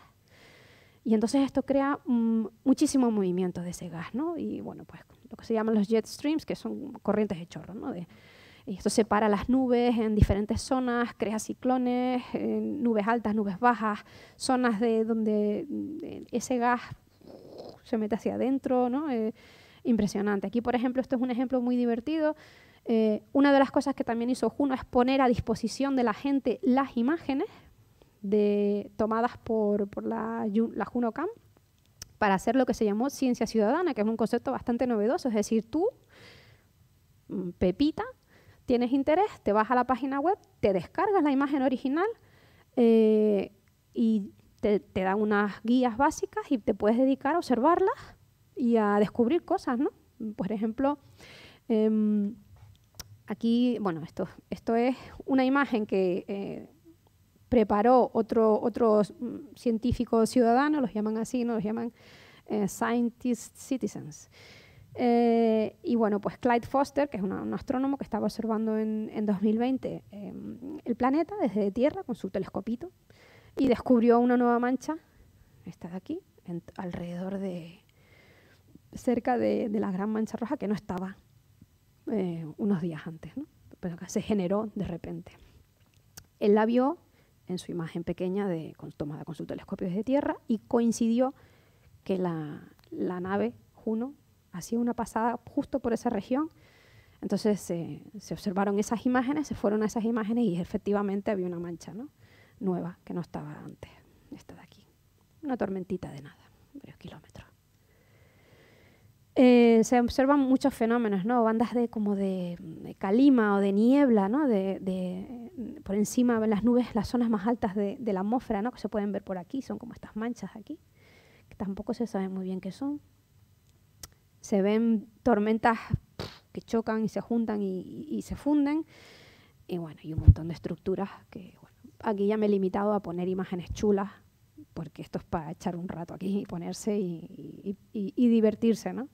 y entonces esto crea mm, muchísimo movimiento de ese gas, ¿no? Y bueno, pues lo que se llaman los jet streams, que son corrientes de chorro, ¿no? y esto separa las nubes en diferentes zonas, crea ciclones, eh, nubes altas, nubes bajas, zonas de donde mm, ese gas se mete hacia adentro, ¿no? Eh, impresionante. Aquí, por ejemplo, esto es un ejemplo muy divertido. Eh, una de las cosas que también hizo Juno es poner a disposición de la gente las imágenes de, tomadas por, por la, la JunoCam para hacer lo que se llamó ciencia ciudadana, que es un concepto bastante novedoso. Es decir, tú, mm, Pepita, tienes interés, te vas a la página web, te descargas la imagen original eh, y te, te, dan unas guías básicas y te puedes dedicar a observarlas y a descubrir cosas, ¿no? Por ejemplo, em, aquí, bueno, esto, esto es una imagen que... Eh, preparó otro, otros mm, científicos ciudadanos, los llaman así, ¿no? los llaman eh, scientist citizens. Eh, y bueno, pues Clyde Foster, que es un astrónomo que estaba observando en, 2020 em, el planeta desde Tierra con su telescopito y descubrió una nueva mancha, esta de aquí, alrededor de, cerca de, la Gran Mancha Roja, que no estaba eh, unos días antes, pero que se generó de repente. Él la vio en su imagen pequeña de, tomada con su telescopio desde tierra y coincidió que la, nave Juno hacía una pasada justo por esa región. Entonces se observaron esas imágenes, se fueron a esas imágenes y efectivamente había una mancha ¿no? nueva que no estaba antes, esta de aquí. Una tormentita de nada, varios kilómetros. Eh, se observan muchos fenómenos, ¿no? Bandas de como de, mm, calima o de niebla, ¿no? De, mm, por encima de las nubes, las zonas más altas de, la atmósfera, ¿no? Que se pueden ver por aquí, son como estas manchas aquí, que tampoco se sabe muy bien qué son. Se ven tormentas que chocan y se juntan y, se funden. Y bueno, hay un montón de estructuras que, aquí ya me he limitado a poner imágenes chulas porque esto es para echar un rato aquí y ponerse y, divertirse, ¿no?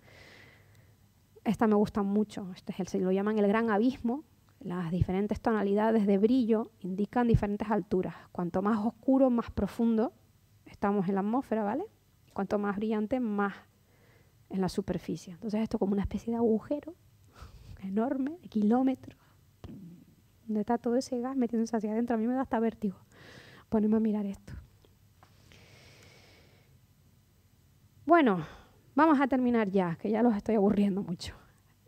Esta me gusta mucho, este es el, lo llaman el gran abismo, las diferentes tonalidades de brillo indican diferentes alturas. Cuanto más oscuro, más profundo estamos en la atmósfera, ¿vale? Cuanto más brillante, más en la superficie. Entonces esto como una especie de agujero enorme, de kilómetros, donde está todo ese gas metiéndose hacia adentro. A mí me da hasta vértigo ponerme a mirar esto. Bueno, vamos a terminar ya, que ya los estoy aburriendo mucho.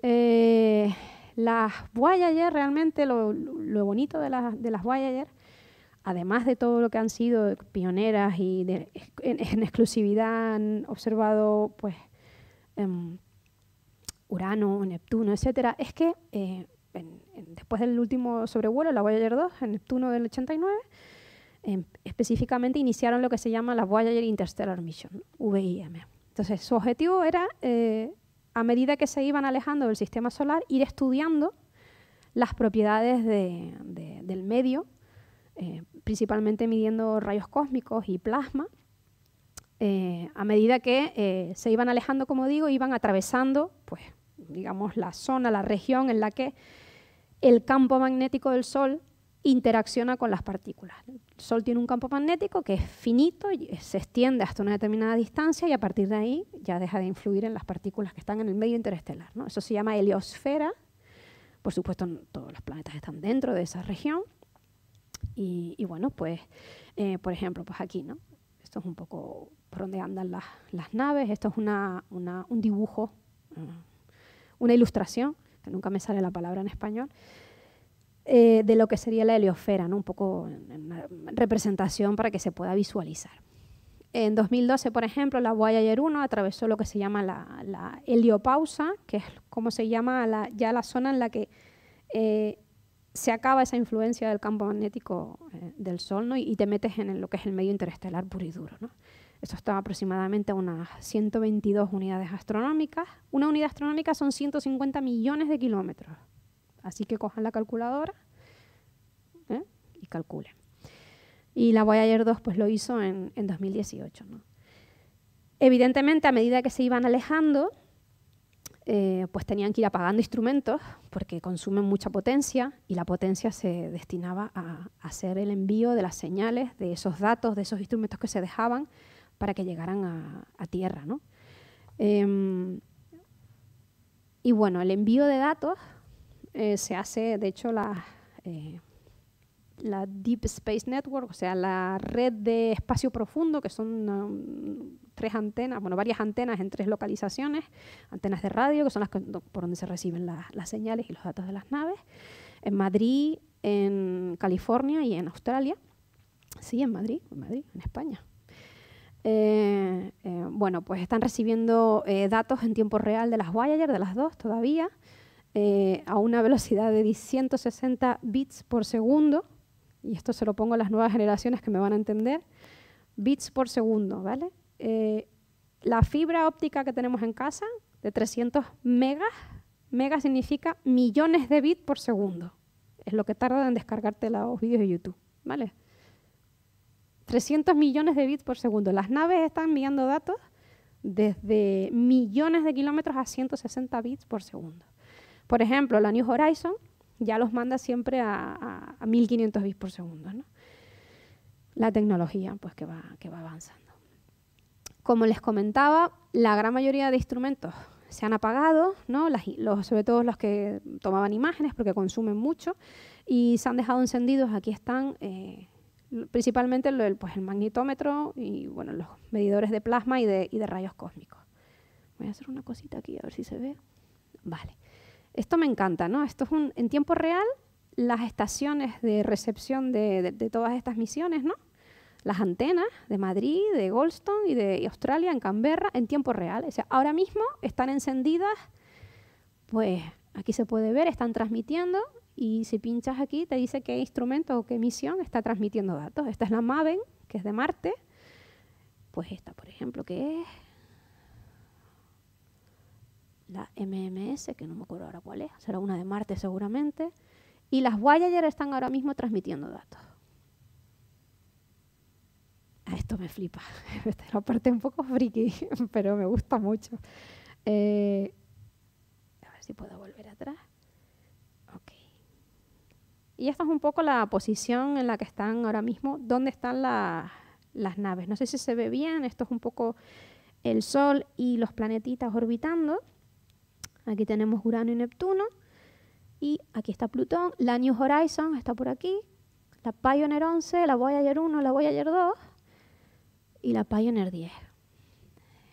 Eh, las Voyager, realmente lo, bonito de, las Voyager, además de todo lo que han sido pioneras y en, exclusividad han observado pues, em, Urano, Neptuno, etcétera, es que eh, después del último sobrevuelo, la Voyager 2, en Neptuno del 89, em, específicamente iniciaron lo que se llama la Voyager Interstellar Mission, VIM. Entonces, su objetivo era, eh, a medida que se iban alejando del sistema solar, ir estudiando las propiedades del medio, eh, principalmente midiendo rayos cósmicos y plasma. Eh, a medida que se iban alejando, como digo, iban atravesando, pues, digamos, la zona, la región en la que el campo magnético del Sol interacciona con las partículas. El Sol tiene un campo magnético que es finito, y se extiende hasta una determinada distancia y a partir de ahí ya deja de influir en las partículas que están en el medio interestelar. ¿no? Eso se llama heliosfera. Por supuesto, todos los planetas están dentro de esa región. Y, bueno, pues, eh, por ejemplo, pues aquí, ¿no? Esto es un poco por donde andan las, naves. Esto es un dibujo, mm, una ilustración, que nunca me sale la palabra en español, eh, de lo que sería la heliosfera, ¿no? un poco una representación para que se pueda visualizar. En 2012, por ejemplo, la Voyager 1 atravesó lo que se llama la, heliopausa, que es como se llama ya la zona en la que eh, se acaba esa influencia del campo magnético eh, del Sol y, te metes en lo que es el medio interestelar puro y duro. ¿no? está aproximadamente a unas 122 unidades astronómicas. Una unidad astronómica son 150 millones de kilómetros. Así que cojan la calculadora ¿eh? y calculen. Y la Voyager 2 pues, lo hizo en, 2018. Evidentemente, a medida que se iban alejando, eh, pues tenían que ir apagando instrumentos porque consumen mucha potencia y la potencia se destinaba a hacer el envío de las señales, de esos datos, de esos instrumentos que se dejaban para que llegaran a, tierra. Em, y bueno, el envío de datos eh, se hace, de hecho, eh, la, Deep Space Network, o sea, la red de espacio profundo, que son um, tres antenas, bueno, varias antenas en tres localizaciones, antenas de radio, que son las por donde se reciben las señales y los datos de las naves, en Madrid, en California y en Australia. Sí, en Madrid, en España. Eh, bueno, pues están recibiendo datos en tiempo real de las Voyager, de las dos todavía, eh, a una velocidad de 160 bits por segundo, y esto se lo pongo a las nuevas generaciones que me van a entender, bits por segundo, ¿vale? Eh, la fibra óptica que tenemos en casa, de 300 megas, mega significa millones de bits por segundo. Es lo que tarda en descargarte los vídeos de YouTube, ¿vale? 300 millones de bits por segundo. Las naves están enviando datos desde millones de kilómetros a 160 bits por segundo. Por ejemplo, la New Horizon ya los manda siempre a, 1500 bits por segundo. La tecnología pues, que, va, avanzando. Como les comentaba, la gran mayoría de instrumentos se han apagado, sobre todo los que tomaban imágenes porque consumen mucho y se han dejado encendidos. Aquí están eh, principalmente el, pues, el magnetómetro y bueno, los medidores de plasma y de, y de rayos cósmicos. Voy a hacer una cosita aquí a ver si se ve. Vale. Esto me encanta, ¿no? Esto es un, en tiempo real las estaciones de recepción de, todas estas misiones, ¿no? Las antenas de Madrid, de Goldstone y de Australia, en Canberra, en tiempo real. ahora mismo están encendidas, pues aquí se puede ver, están transmitiendo y si pinchas aquí te dice qué instrumento o qué misión está transmitiendo datos. Esta es la Maven, que es de Marte. Pues esta, por ejemplo, que es la MMS, que no me acuerdo ahora cuál es, será una de Marte seguramente, y las Voyager están ahora mismo transmitiendo datos. A esto me flipa. Esta es la parte un poco friki, pero me gusta mucho. Eh, a ver si puedo volver atrás. Ok. Y esta es un poco la posición en la que están ahora mismo, dónde están las naves. No sé si se ve bien, esto es un poco el Sol y los planetitas orbitando. Aquí tenemos Urano y Neptuno. Y aquí está Plutón. La New Horizon está por aquí. La Pioneer 11, la Voyager 1, la Voyager 2 y la Pioneer 10.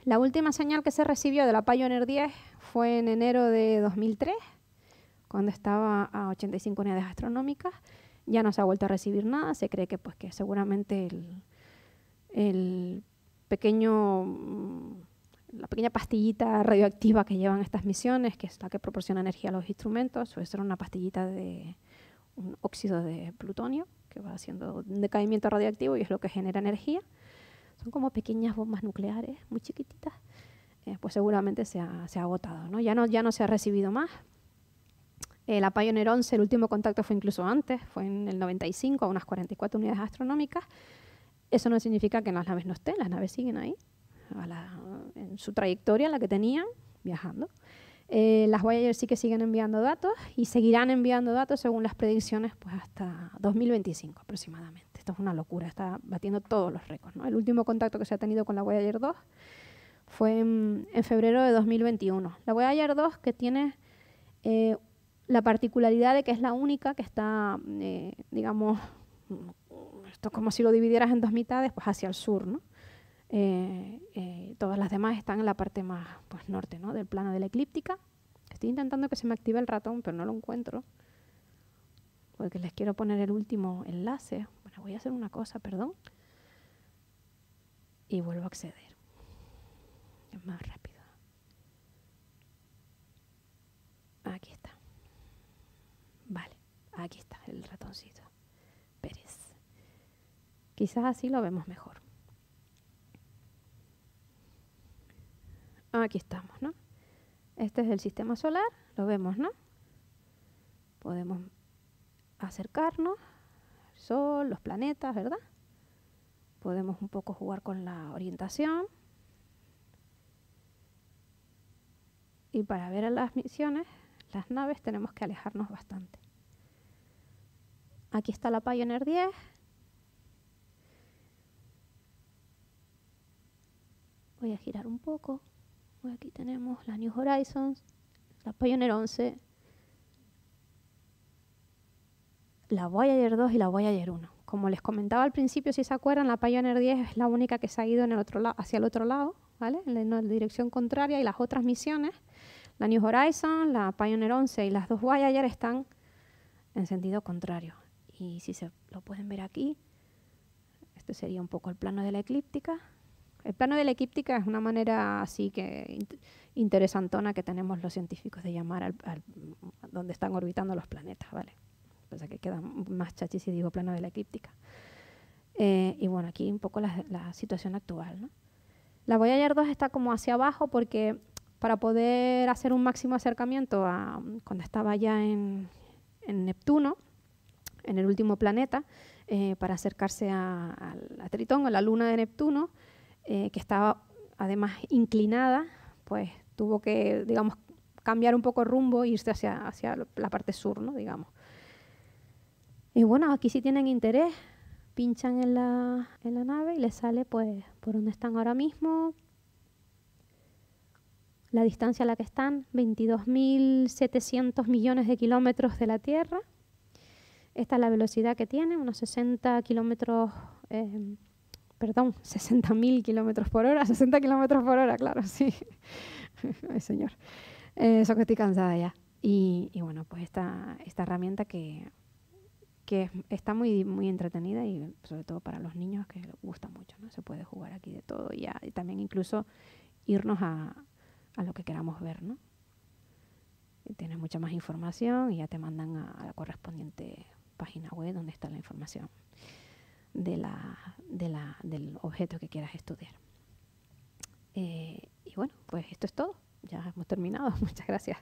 La última señal que se recibió de la Pioneer 10 fue en enero de 2003, cuando estaba a 85 unidades astronómicas. Ya no se ha vuelto a recibir nada. Se cree que, pues, que seguramente el pequeño mm, la pequeña pastillita radioactiva que llevan estas misiones, que es la que proporciona energía a los instrumentos, suele ser una pastillita de un óxido de plutonio, que va haciendo un decaimiento radioactivo y es lo que genera energía. Son como pequeñas bombas nucleares, muy chiquititas. Eh, pues seguramente se ha, se ha, agotado, ¿no? Ya, ¿no? ya no se ha recibido más. Eh, la Pioneer 11, el último contacto fue incluso antes, fue en el 95, a unas 44 unidades astronómicas. Eso no significa que las naves no estén, las naves siguen ahí, en su trayectoria, en la que tenían, viajando. Eh, las Voyager sí que siguen enviando datos y seguirán enviando datos según las predicciones pues, hasta 2025 aproximadamente. Esto es una locura, está batiendo todos los récords. ¿no? El último contacto que se ha tenido con la Voyager 2 fue en, febrero de 2021. La Voyager 2 que tiene eh, la particularidad de que es la única que está, eh, digamos, esto es como si lo dividieras en dos mitades, pues hacia el sur, ¿no? Eh, eh, todas las demás están en la parte más pues, norte del plano de la eclíptica. Estoy intentando que se me active el ratón, pero no lo encuentro. Porque les quiero poner el último enlace. Bueno, voy a hacer una cosa, perdón. Y vuelvo a acceder. Es más rápido. Aquí está. Vale, aquí está el ratoncito. Pérez. Quizás así lo vemos mejor. Aquí estamos, ¿no? Este es el sistema solar, lo vemos, ¿no? Podemos acercarnos, el Sol, los planetas, ¿verdad? Podemos un poco jugar con la orientación. Y para ver las misiones, las naves, tenemos que alejarnos bastante. Aquí está la Pioneer 10. Voy a girar un poco aquí tenemos la New Horizons, la Pioneer 11, la Voyager 2 y la Voyager 1. Como les comentaba al principio, si se acuerdan, la Pioneer 10 es la única que se ha ido en el otro hacia el otro lado, ¿vale? en la dirección contraria, y las otras misiones, la New Horizons, la Pioneer 11 y las dos Voyager están en sentido contrario. Y si se lo pueden ver aquí, este sería un poco el plano de la eclíptica. El plano de la eclíptica es una manera así que interesantona que tenemos los científicos de llamar al, donde están orbitando los planetas, ¿vale? Pasa que queda más chachi si digo plano de la eclíptica. Eh, y bueno, aquí un poco la, situación actual, La Voyager 2 está como hacia abajo porque para poder hacer un máximo acercamiento a cuando estaba ya en, Neptuno, en el último planeta, eh, para acercarse a, Tritón, a la luna de Neptuno, eh, que estaba además inclinada, pues tuvo que, digamos, cambiar un poco rumbo e irse hacia, hacia la parte sur, ¿no? digamos. Y bueno, aquí si tienen interés, pinchan en la, nave y les sale pues por donde están ahora mismo, la distancia a la que están, 22.700 millones de kilómetros de la Tierra. Esta es la velocidad que tiene, unos 60 kilómetros eh, perdón, 60.000 kilómetros por hora, 60 kilómetros por hora, claro, sí. Ay, señor. eso eh, que estoy cansada ya. Y, bueno, pues esta, esta herramienta que, está muy, muy entretenida y sobre todo para los niños que les gusta mucho, ¿no? Se puede jugar aquí de todo y, y también incluso irnos a, a, lo que queramos ver, ¿no? tienes mucha más información y ya te mandan a la correspondiente página web donde está la información de la, del objeto que quieras estudiar. Eh, y bueno, pues esto es todo. Ya hemos terminado. Muchas gracias.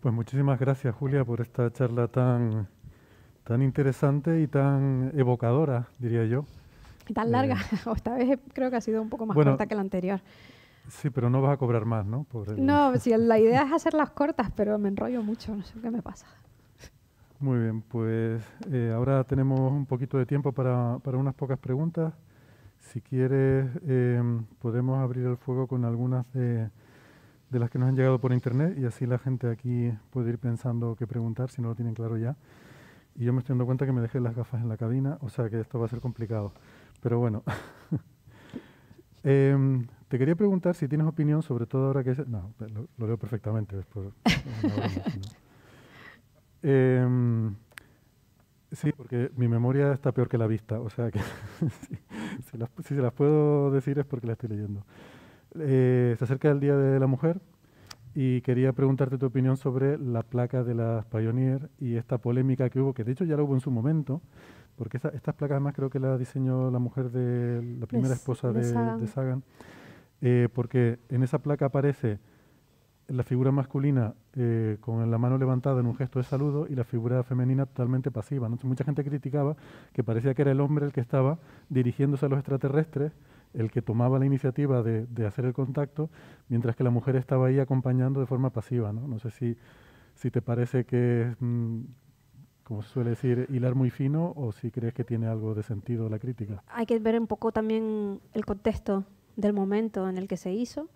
Pues muchísimas gracias, Julia, por esta charla tan, tan interesante y tan evocadora, diría yo. Tan larga, eh, esta vez creo que ha sido un poco más corta que la anterior. Sí, pero no vas a cobrar más, ¿no? No, la idea es hacerlas cortas, pero me enrollo mucho, no sé qué me pasa. Muy bien, pues eh, ahora tenemos un poquito de tiempo para, para unas pocas preguntas. Si quieres, em, podemos abrir el fuego con algunas de, las que nos han llegado por internet y así la gente aquí puede ir pensando qué preguntar si no lo tienen claro ya. Y yo me estoy dando cuenta que me dejé las gafas en la cabina, o sea que esto va a ser complicado. Pero bueno. Em, te quería preguntar si tienes opinión sobre todo ahora que... no, lo, leo perfectamente. Em, sí, porque mi memoria está peor que la vista. O sea que si, se las puedo decir es porque la estoy leyendo. Eh, se acerca el Día de la Mujer y quería preguntarte tu opinión sobre la placa de las Pioneer y esta polémica que hubo, que de hecho ya lo hubo en su momento, porque estas placas además creo que la diseñó la mujer de la primera esposa de, Sagan, eh, porque en esa placa aparece la figura masculina eh, con la mano levantada en un gesto de saludo y la figura femenina totalmente pasiva. mucha gente criticaba que parecía que era el hombre el que estaba dirigiéndose a los extraterrestres, el que tomaba la iniciativa de, hacer el contacto, mientras que la mujer estaba ahí acompañando de forma pasiva. No, sé si, si te parece que mm, como se suele decir, hilar muy fino o si crees que tiene algo de sentido la crítica. Hay que ver un poco también el contexto del momento en el que se hizo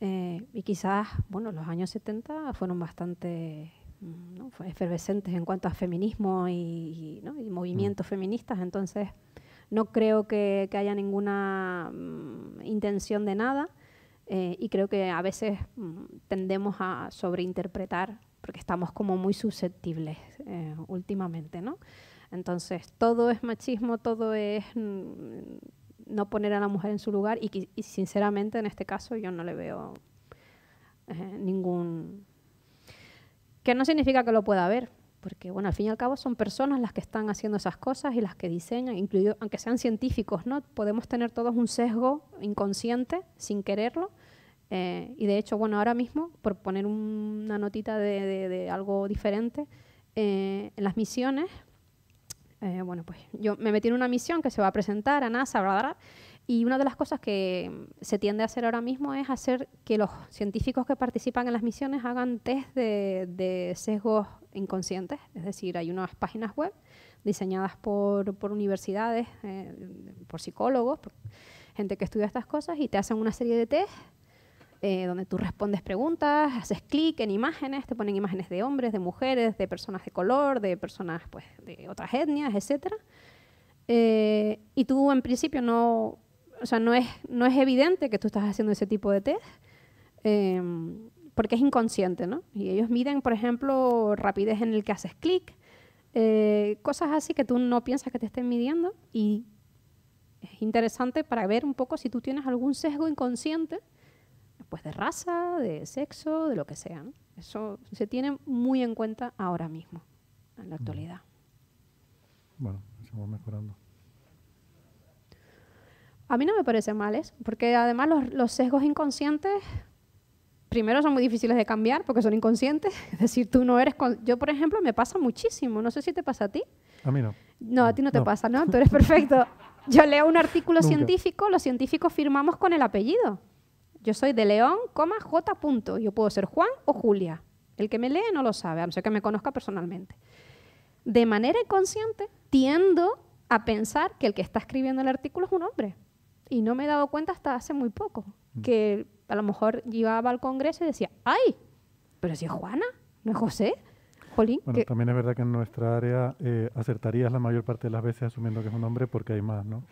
eh, y quizás, bueno, los años 70 fueron bastante mm, efervescentes en cuanto a feminismo y, movimientos mm. feministas, entonces no creo que, haya ninguna mm, intención de nada eh, y creo que a veces tendemos a sobreinterpretar porque estamos como muy susceptibles eh, últimamente, ¿no? Entonces, todo es machismo, todo es mm, no poner a la mujer en su lugar y, sinceramente en este caso yo no le veo eh, ningún... Que no significa que lo pueda haber, porque bueno, al fin y al cabo son personas las que están haciendo esas cosas y las que diseñan, incluido, aunque sean científicos, ¿no? Podemos tener todos un sesgo inconsciente sin quererlo eh, y de hecho, bueno, ahora mismo, por poner una notita de, algo diferente, eh, en las misiones, eh, bueno, pues yo me metí en una misión que se va a presentar a NASA, y una de las cosas que se tiende a hacer ahora mismo es hacer que los científicos que participan en las misiones hagan test de, sesgos inconscientes. Es decir, hay unas páginas web diseñadas por, por universidades, por psicólogos, gente que estudia estas cosas, y te hacen una serie de test eh, donde tú respondes preguntas, haces clic en imágenes, te ponen imágenes de hombres, de mujeres, de personas de color, de personas pues, de otras etnias, etc. Eh, y tú en principio no, o sea, no, es, no es evidente que tú estás haciendo ese tipo de test. Em, porque es inconsciente, ¿no? Y ellos miden, por ejemplo, rapidez en el que haces clic, eh, cosas así que tú no piensas que te estén midiendo y es interesante para ver un poco si tú tienes algún sesgo inconsciente pues de raza, de sexo, de lo que sea. Eso se tiene muy en cuenta ahora mismo, en la actualidad. Bueno, estamos mejorando. A mí no me parece mal porque además los, sesgos inconscientes primero son muy difíciles de cambiar porque son inconscientes. Es decir, tú no eres... Yo, por ejemplo, me pasa muchísimo. No sé si te pasa a ti. A mí no. No, a ti no te pasa, ¿no? Tú eres perfecto. Yo leo un artículo científico, los científicos firmamos con el apellido. Yo soy de León, coma, J. Punto. Yo puedo ser Juan o Julia. El que me lee no lo sabe, a no ser que me conozca personalmente. De manera inconsciente, tiendo a pensar que el que está escribiendo el artículo es un hombre. Y no me he dado cuenta hasta hace muy poco, mm. que a lo mejor llevaba al Congreso y decía, ¡ay! Pero si es Juana, no es José. Jolín, bueno, también es verdad que en nuestra área eh, acertarías la mayor parte de las veces asumiendo que es un hombre porque hay más, ¿no?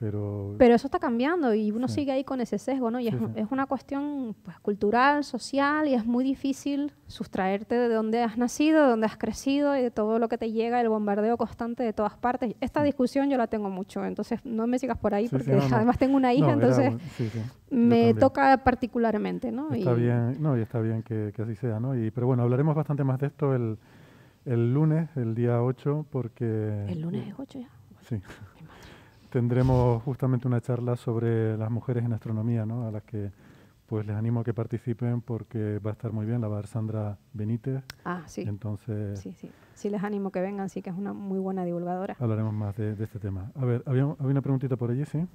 Pero, eso está cambiando y uno sigue ahí con ese sesgo, ¿no? Y es, una cuestión pues, cultural, social y es muy difícil sustraerte de donde has nacido, de donde has crecido y de todo lo que te llega, el bombardeo constante de todas partes. Esta mm. discusión yo la tengo mucho, entonces no me sigas por ahí porque además tengo una hija, entonces me toca particularmente, ¿no? Está bien, no, y está bien que, así sea, ¿no? Y, pero bueno, hablaremos bastante más de esto el, el lunes, el día 8, porque... El lunes es 8 ya. Sí tendremos justamente una charla sobre las mujeres en astronomía, ¿no? a las que pues les animo a que participen porque va a estar muy bien, la va a dar Sandra Benítez. Ah, sí. Entonces, sí, sí. sí les animo que vengan, sí que es una muy buena divulgadora. Hablaremos más de, este tema. A ver, había, una preguntita por allí, ¿sí?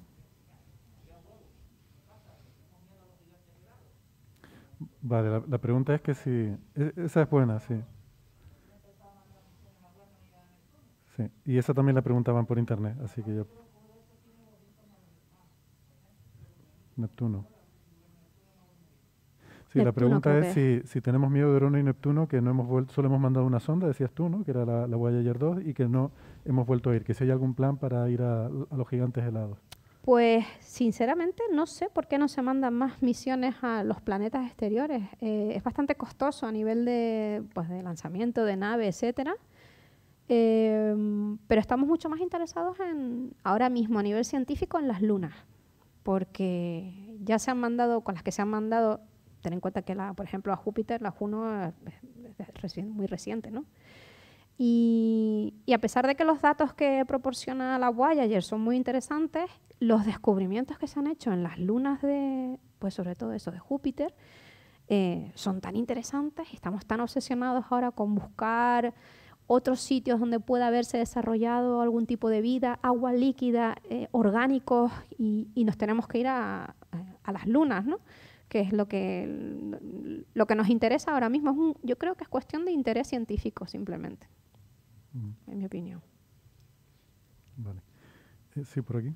Vale, la, pregunta es que si... E, esa es buena, sí. Sí, y esa también la preguntaban por internet, así que yo Neptuno. Sí, la pregunta es si, tenemos miedo de Urano y Neptuno, que no hemos vuelto, solo hemos mandado una sonda, decías tú, ¿no? que era la, la Voyager 2, y que no hemos vuelto a ir, que si hay algún plan para ir a, los gigantes helados. Pues sinceramente no sé por qué no se mandan más misiones a los planetas exteriores. Eh, es bastante costoso a nivel de, pues, de lanzamiento de nave, etcétera. Em, pero estamos mucho más interesados en, ahora mismo a nivel científico en las lunas porque ya se han mandado, con las que se han mandado, ten en cuenta que, por ejemplo, a Júpiter, la Juno eh, es muy reciente, ¿no? Y, a pesar de que los datos que proporciona la Voyager son muy interesantes, los descubrimientos que se han hecho en las lunas de, pues sobre todo eso, de Júpiter, eh, son tan interesantes, estamos tan obsesionados ahora con buscar otros sitios donde pueda haberse desarrollado algún tipo de vida, agua líquida, eh, orgánicos, y, nos tenemos que ir a, las lunas, ¿no? que es lo que, lo que nos interesa ahora mismo. yo creo que es cuestión de interés científico simplemente, mm. en mi opinión. Vale. Eh, sí, por aquí.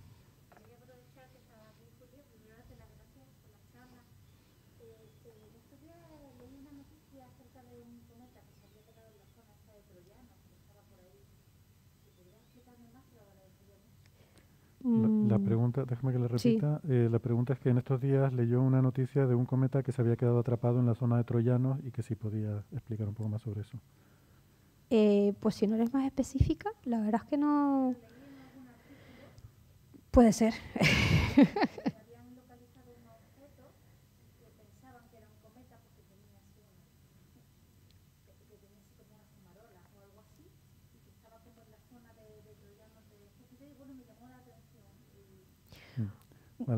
La, mm. pregunta, déjame que la repita. Eh, la pregunta es que en estos días leyó una noticia de un cometa que se había quedado atrapado en la zona de Troyanos y que si podía explicar un poco más sobre eso. Eh, pues si no eres más específica, la verdad es que no. Puede ser.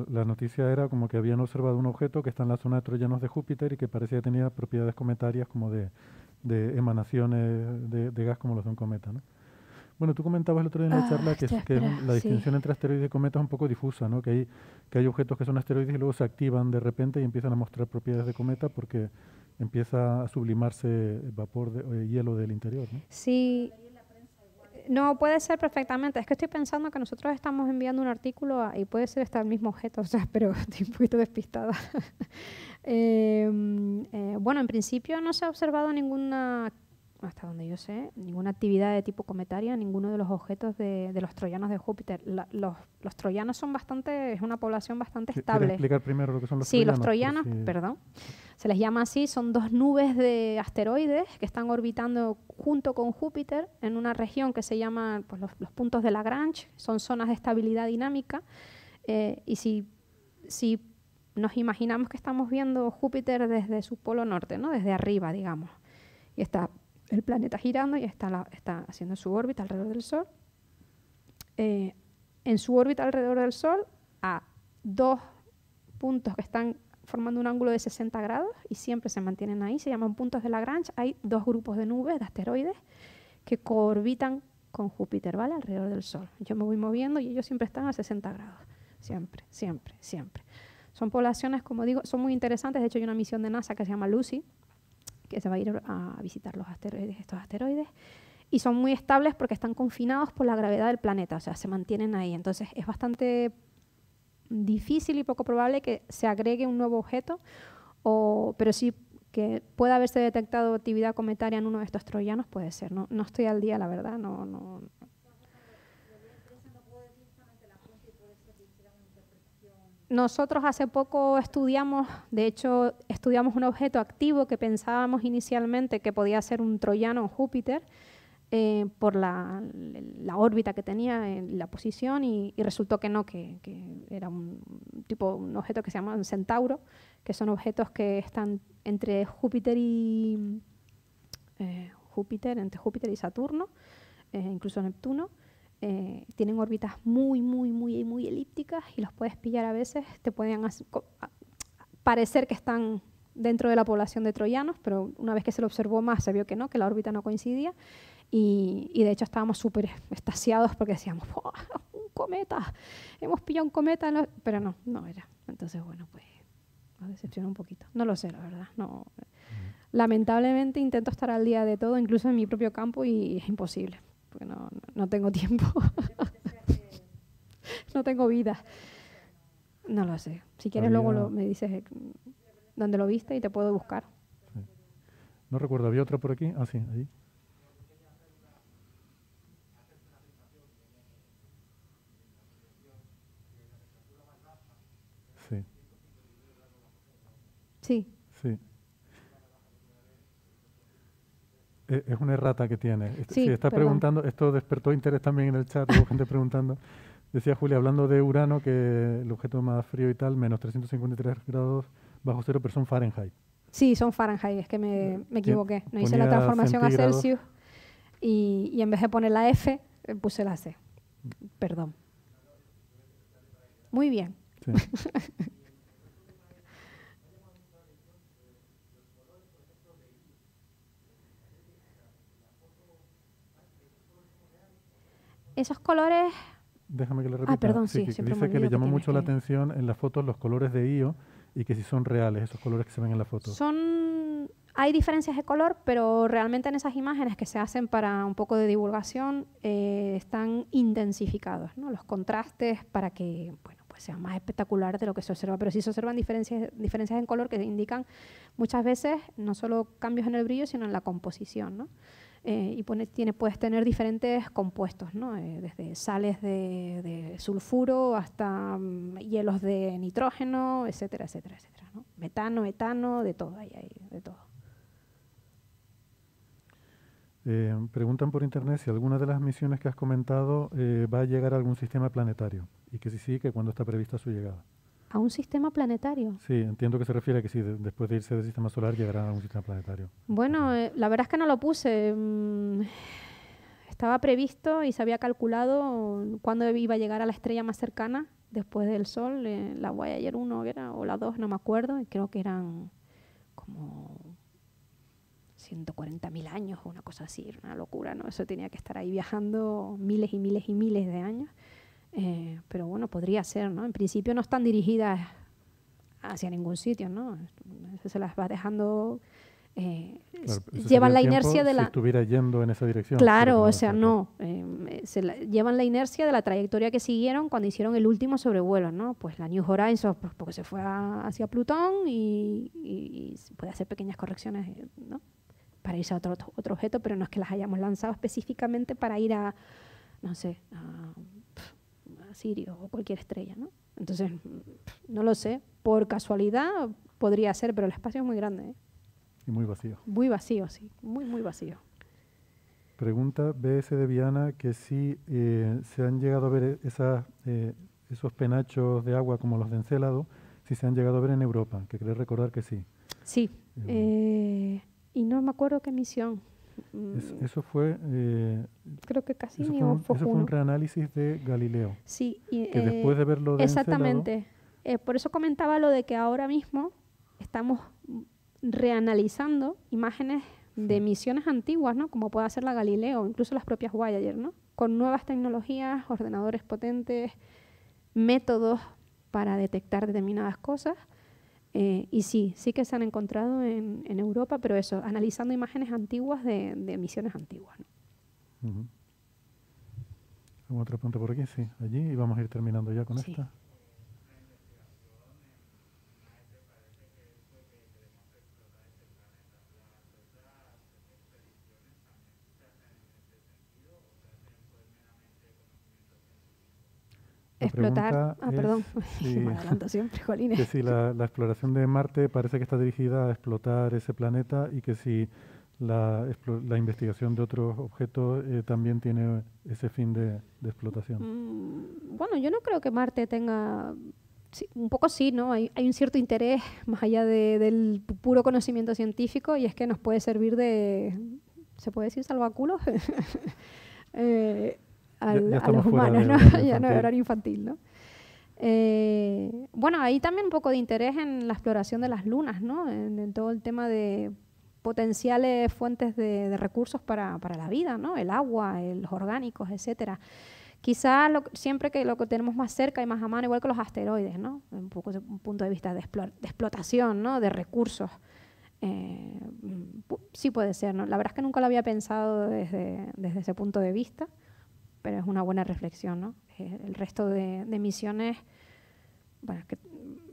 La noticia era como que habían observado un objeto que está en la zona de troyanos de Júpiter y que parecía que tenía propiedades cometarias como de, emanaciones de, gas como los son cometas, Bueno, tú comentabas el otro día en la ah, charla que, la distinción entre asteroides y cometas es un poco difusa, ¿no? Que hay, que hay objetos que son asteroides y luego se activan de repente y empiezan a mostrar propiedades de cometa porque empieza a sublimarse el vapor de eh, hielo del interior, ¿no? Sí, no, puede ser perfectamente. Es que estoy pensando que nosotros estamos enviando un artículo y puede ser hasta el mismo objeto, o sea, pero estoy un poquito despistada. Em, eh, bueno, en principio no se ha observado ninguna hasta donde yo sé, ninguna actividad de tipo cometaria, ninguno de los objetos de, los troyanos de Júpiter. los, los, troyanos son bastante, es una población bastante estable. explicar primero lo que son los sí, troyanos? Los pues, troyanos sí, perdón, se les llama así, son dos nubes de asteroides que están orbitando junto con Júpiter en una región que se llama pues, los, puntos de Lagrange, son zonas de estabilidad dinámica. Eh, y si, si nos imaginamos que estamos viendo Júpiter desde su polo norte, ¿no? desde arriba, digamos, y está el planeta girando y está, haciendo su órbita alrededor del Sol. Eh, en su órbita alrededor del Sol, a dos puntos que están formando un ángulo de 60 grados y siempre se mantienen ahí, se llaman puntos de Lagrange. Hay dos grupos de nubes, de asteroides, que coorbitan con Júpiter, ¿vale? Alrededor del Sol. Yo me voy moviendo y ellos siempre están a 60 grados. Siempre, siempre, siempre. Son poblaciones, como digo, son muy interesantes. De hecho, hay una misión de NASA que se llama Lucy, que se va a ir a visitar los asteroides, estos asteroides. Y son muy estables porque están confinados por la gravedad del planeta, o sea, se mantienen ahí. Entonces es bastante difícil y poco probable que se agregue un nuevo objeto, o, pero sí que pueda haberse detectado actividad cometaria en uno de estos troyanos puede ser. No, no estoy al día, la verdad, no, no, Nosotros hace poco estudiamos, de hecho, estudiamos un objeto activo que pensábamos inicialmente que podía ser un troyano en Júpiter eh, por la, órbita que tenía, en eh, la posición, y, resultó que no, que, era un tipo, un objeto que se llama un centauro, que son objetos que están entre Júpiter y eh, Júpiter, entre Júpiter y Saturno, incluso Neptuno. Eh, tienen órbitas muy, muy, muy, muy elípticas y los puedes pillar a veces, te pueden parecer que están dentro de la población de troyanos, pero una vez que se lo observó más se vio que no, que la órbita no coincidía y, de hecho estábamos súper estasiados porque decíamos, un cometa, hemos pillado un cometa, pero no, no era. Entonces, bueno, pues nos decepcionó un poquito. No lo sé, la verdad. No. Lamentablemente intento estar al día de todo, incluso en mi propio campo, y es imposible porque no, tengo tiempo. no tengo vida. No lo sé. Si quieres luego me dices eh, dónde lo viste y te puedo buscar. No recuerdo, ¿había otra por aquí? Ah, sí, ahí. E-, es una errata que tiene. Si este, está preguntando, esto despertó interés también en el chat, hubo gente preguntando. Decía Julia, hablando de Urano, que el objeto más frío y tal, menos 353 grados bajo cero, pero son Fahrenheit. Sí, son Fahrenheit, es que me, equivoqué. No hice la transformación a Celsius y, y, en vez de poner la F, eh, puse la C. Perdón. Muy bien. Sí. esos colores... Déjame que le ah, repita. Ah, perdón, sí, dice que le llamó mucho la este atención en las fotos los colores de IO y que si son reales esos colores que se ven en la foto. Son hay diferencias de color, pero realmente en esas imágenes que se hacen para un poco de divulgación eh, están intensificados, ¿no? Los contrastes para que bueno, pues sea más espectacular de lo que se observa, pero sí se observan diferencias diferencias en color que indican muchas veces no solo cambios en el brillo, sino en la composición, ¿no? Eh, y tiene, puedes tener diferentes compuestos, ¿no? Eh, desde sales de, sulfuro hasta mm, hielos de nitrógeno, etcétera, etcétera, etcétera. ¿no? Metano, etano, de todo, ahí de todo. Eh, preguntan por internet si alguna de las misiones que has comentado va a llegar a algún sistema planetario y que si sí, que cuándo está prevista su llegada a un sistema planetario. Sí, entiendo que se refiere a que sí, después de irse del sistema solar llegará a un sistema planetario. Bueno, eh, la verdad es que no lo puse. Mm, estaba previsto y se había calculado cuándo iba a llegar a la estrella más cercana después del Sol, eh, La la ayer 1 era, o la 2, no me acuerdo, creo que eran como 140.000 años o una cosa así, una locura, ¿no? Eso tenía que estar ahí viajando miles y miles y miles de años. Eh, pero bueno, podría ser, ¿no? En principio no están dirigidas hacia ningún sitio, ¿no? Se las va dejando... Eh, llevan la inercia de la... Si estuviera yendo en esa dirección. Claro, o sea, no. Eh, llevan la inercia de la trayectoria que siguieron cuando hicieron el último sobrevuelo, ¿no? Pues la New Horizons, pues, porque se fue hacia Plutón y, puede hacer pequeñas correcciones, ¿no? Para irse a otro, otro objeto, pero no es que las hayamos lanzado específicamente para ir a, no sé, a Sirio o cualquier estrella, ¿no? Entonces, mm, no lo sé. Por casualidad podría ser, pero el espacio es muy grande. ¿eh? Y muy vacío. Muy vacío, sí. Muy, muy vacío. Pregunta BS de Viana que si eh, se han llegado a ver eh, esos penachos de agua como los de Encelado, si se han llegado a ver en Europa, que querés recordar que sí. Sí. y no me acuerdo qué misión. Es, mm. eso fue. Eh, Creo que casi un, eso fue reanálisis de Galileo. Sí, Exactamente. por eso comentaba lo de que ahora mismo estamos reanalizando imágenes de misiones antiguas, ¿no? Como puede hacer la Galileo, incluso las propias Voyager, ¿no? Con nuevas tecnologías, ordenadores potentes, métodos para detectar determinadas cosas eh, y sí, sí que se han encontrado en, Europa, pero eso, analizando imágenes antiguas de, de misiones antiguas. algún otro punto otra pregunta por aquí? Sí, allí. Y vamos a ir terminando ya con esta. explotar. Ah, perdón, si, me adelanto Que si la, exploración de Marte parece que está dirigida a explotar ese planeta y que si la, investigación de otros objetos eh, también tiene ese fin de, explotación. Mm, bueno, yo no creo que Marte tenga. un poco sí, ¿no? Hay, un cierto interés más allá del puro conocimiento científico y es que nos puede servir de. ¿Se puede decir salvaculos? eh, a los humanos, ya no es horario infantil, ¿no? Eh, bueno, ahí también un poco de interés en la exploración de las lunas, ¿no? En, todo el tema de potenciales fuentes de, recursos para, la vida, ¿no? El agua, eh, los orgánicos, etcétera. Quizá siempre que lo que tenemos más cerca y más a mano, igual que los asteroides, ¿no? Un poco desde un punto de vista de, explotación, ¿no? De recursos. Eh, sí puede ser, La verdad es que nunca lo había pensado desde ese punto de vista pero es una buena reflexión, ¿no? Eh, el resto de, misiones, bueno, que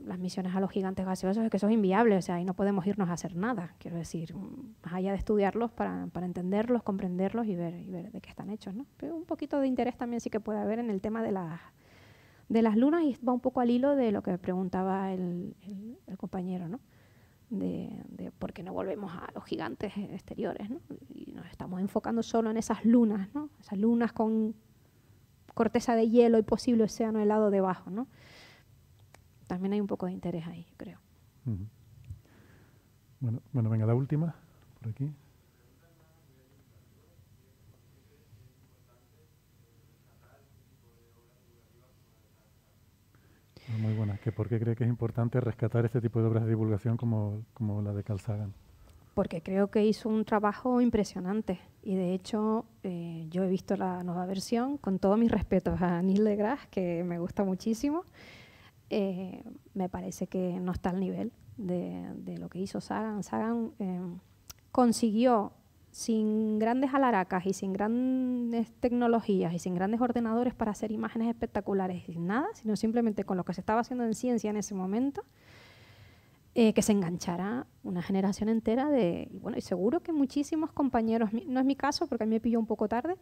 las misiones a los gigantes gaseosos es que eso inviables, o sea, ahí no podemos irnos a hacer nada, quiero decir, más allá de estudiarlos para, entenderlos, comprenderlos y ver, y ver de qué están hechos, ¿no? Pero un poquito de interés también sí que puede haber en el tema de las de las lunas y va un poco al hilo de lo que preguntaba el compañero, ¿no? de, de por no volvemos a los gigantes eh, exteriores, ¿no? Y nos estamos enfocando solo en esas lunas, ¿no? Esas lunas con corteza de hielo y posible océano helado debajo, ¿no? También hay un poco de interés ahí, creo. bueno, bueno, venga, la última, por aquí. Ah, muy buena. ¿Que ¿Por qué cree que es importante rescatar este tipo de obras de divulgación como, como la de Calzagan? Porque creo que hizo un trabajo impresionante y de hecho eh, yo he visto la nueva versión con todos mis respetos a Neil Legras, que me gusta muchísimo. Eh, me parece que no está al nivel de, de lo que hizo Sagan. Sagan eh, consiguió sin grandes alaracas y sin grandes tecnologías y sin grandes ordenadores para hacer imágenes espectaculares y nada, sino simplemente con lo que se estaba haciendo en ciencia en ese momento, eh, que se enganchara una generación entera de, bueno, y seguro que muchísimos compañeros, no es mi caso porque a mí me pilló un poco tarde,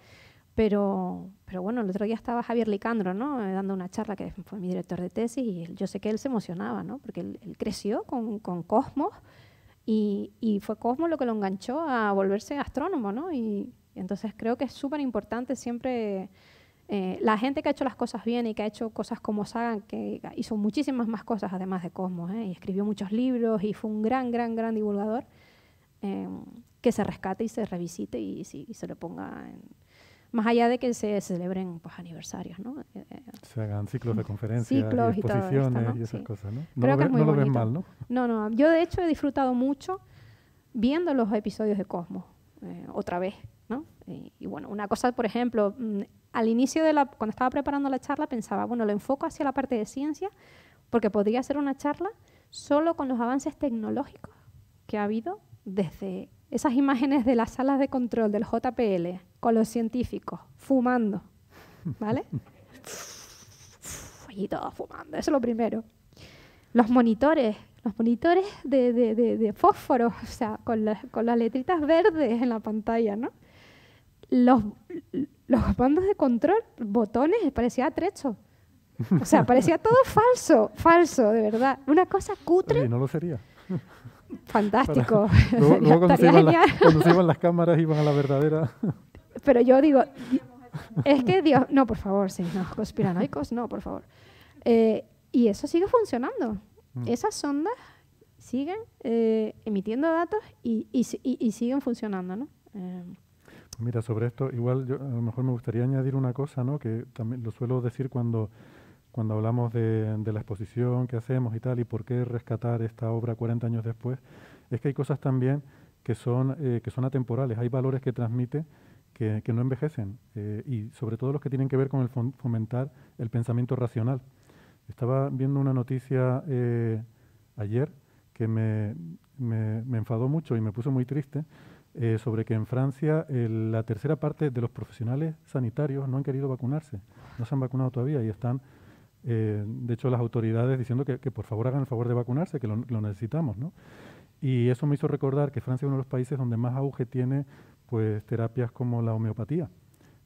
pero, pero bueno, el otro día estaba Javier Licandro, ¿no? Eh, dando una charla que fue mi director de tesis y yo sé que él se emocionaba, ¿no? Porque él, él creció con, con Cosmos y, fue Cosmo lo que lo enganchó a volverse astrónomo, ¿no? Y, entonces creo que es súper importante siempre eh, la gente que ha hecho las cosas bien y que ha hecho cosas como Sagan, que hizo muchísimas más cosas además de Cosmos, ¿eh? y escribió muchos libros y fue un gran, gran, gran divulgador, eh, que se rescate y se revisite y, se le ponga en, más allá de que se celebren pues, aniversarios, ¿no? Eh, eh, se hagan ciclos de conferencias, exposiciones y, esas cosas, ¿no? lo, ven mal, ¿no? No, no. Yo, de hecho, he disfrutado mucho viendo los episodios de Cosmos eh, otra vez, ¿no? Y, bueno, una cosa, por ejemplo, mm, al inicio de la... Cuando estaba preparando la charla pensaba, bueno, lo enfoco hacia la parte de ciencia porque podría ser una charla solo con los avances tecnológicos que ha habido desde esas imágenes de las salas de control del JPL con los científicos fumando, ¿vale? y todos fumando, eso es lo primero. Los monitores, los monitores de, de, de, o sea, con, con las letritas verdes en la pantalla, ¿no? Los, los bandos de control, botones, parecía trecho. O sea, parecía todo falso, falso, de verdad. Una cosa cutre. no lo sería. Fantástico. cuando, se iban las, cámaras, iban a la verdadera. Pero yo digo, es que Dios, no, por favor, sí, no, conspiranoicos, no, por favor. Eh, y eso sigue funcionando. Mm. Esas sondas siguen eh, emitiendo datos y, siguen funcionando, ¿no? Eh, Mira, sobre esto, igual yo, a lo mejor me gustaría añadir una cosa, ¿no? Que también lo suelo decir cuando cuando hablamos de, de, la exposición que hacemos y tal, y por qué rescatar esta obra 40 años después, es que hay cosas también que son, eh, que son atemporales, hay valores que transmite que, que no envejecen, eh, y sobre todo los que tienen que ver con el fomentar el pensamiento racional. Estaba viendo una noticia eh, ayer que me, me, me, enfadó mucho y me puso muy triste eh, sobre que en Francia la tercera parte de los profesionales sanitarios no han querido vacunarse, no se han vacunado todavía y están eh, de hecho, las autoridades diciendo que, por favor hagan el favor de vacunarse, que lo, necesitamos. Y eso me hizo recordar que Francia es uno de los países donde más auge tiene pues, terapias como la homeopatía,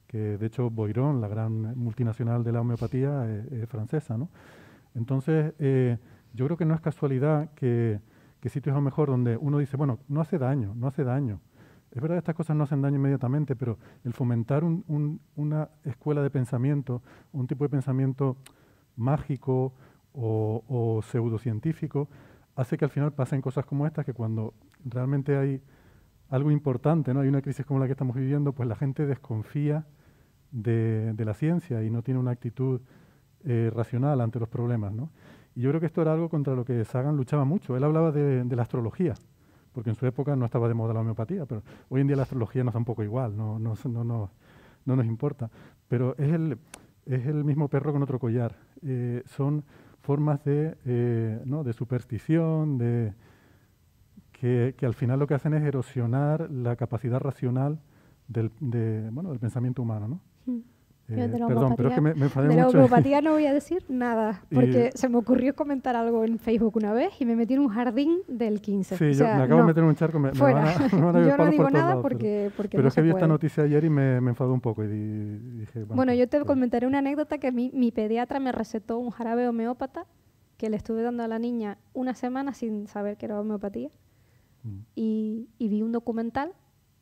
que de hecho Boiron, la gran multinacional de la homeopatía, eh, es, francesa. Entonces, eh, yo creo que no es casualidad que, que sitios a lo mejor donde uno dice, bueno, no hace daño, no hace daño. Es verdad que estas cosas no hacen daño inmediatamente, pero el fomentar una escuela de pensamiento, un tipo de pensamiento mágico o, pseudocientífico, hace que al final pasen cosas como estas, que cuando realmente hay algo importante, ¿no? hay una crisis como la que estamos viviendo, pues la gente desconfía de, la ciencia y no tiene una actitud eh, racional ante los problemas. ¿no? Y yo creo que esto era algo contra lo que Sagan luchaba mucho. Él hablaba de, la astrología, porque en su época no estaba de moda la homeopatía, pero hoy en día la astrología nos da un poco igual, no, no, no, no nos importa. Pero es el, es el mismo perro con otro collar. Eh, son formas de, eh, ¿no? de superstición, de, que, al final lo que hacen es erosionar la capacidad racional del, de, bueno, del pensamiento humano. ¿no? Hmm perdón, pero es que me, me enfadé la homeopatía no voy a decir nada, porque se me ocurrió comentar algo en Facebook una vez y me metí en un jardín del 15. Sí, me acabo de meter en un charco, me, Yo no digo nada porque, porque, Pero es que vi esta noticia ayer y me, enfadó un poco y dije... Bueno, yo te pues". comentaré una anécdota que mi, mi pediatra me recetó un jarabe homeópata que le estuve dando a la niña una semana sin saber que era homeopatía mm. y, vi un documental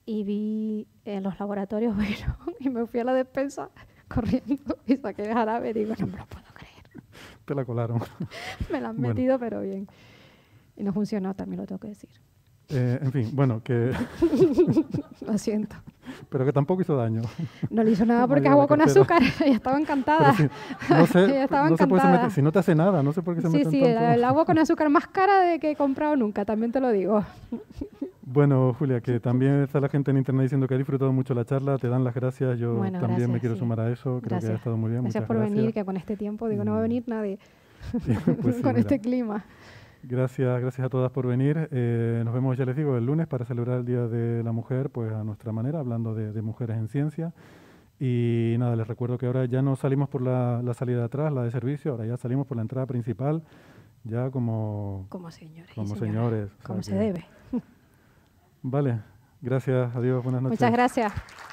y vi en los laboratorios y me fui a la despensa corriendo y saqué el jarabe y digo, no me lo puedo creer. Te la colaron. me la han metido, pero bien. Y no funcionó, también lo tengo que decir. Eh, en fin, bueno, que... lo siento. Pero que tampoco hizo daño. No le hizo nada porque agua con azúcar. y estaba encantada. Si, no sé, estaba no encantada. si no te hace nada, no sé por qué se sí, Sí, sí, el, el agua con azúcar más cara de que he comprado nunca, también te lo digo. Bueno, Julia, que también está la gente en internet diciendo que ha disfrutado mucho la charla, te dan las gracias, yo también me quiero sumar a eso, creo que ha estado muy bien. Gracias por venir, que con este tiempo, digo, no va a mm. venir nadie pues con este clima. Gracias, gracias a todas por venir. Eh, nos vemos, ya les digo, el lunes para celebrar el Día de la Mujer, pues a nuestra manera, hablando de, mujeres en ciencia. Y nada, les recuerdo que ahora ya no salimos por la, salida de atrás, la de servicio, ahora ya salimos por la entrada principal, ya como... Como señores. Como señores. Como se debe. Vale, gracias, adiós, buenas noches. Muchas gracias.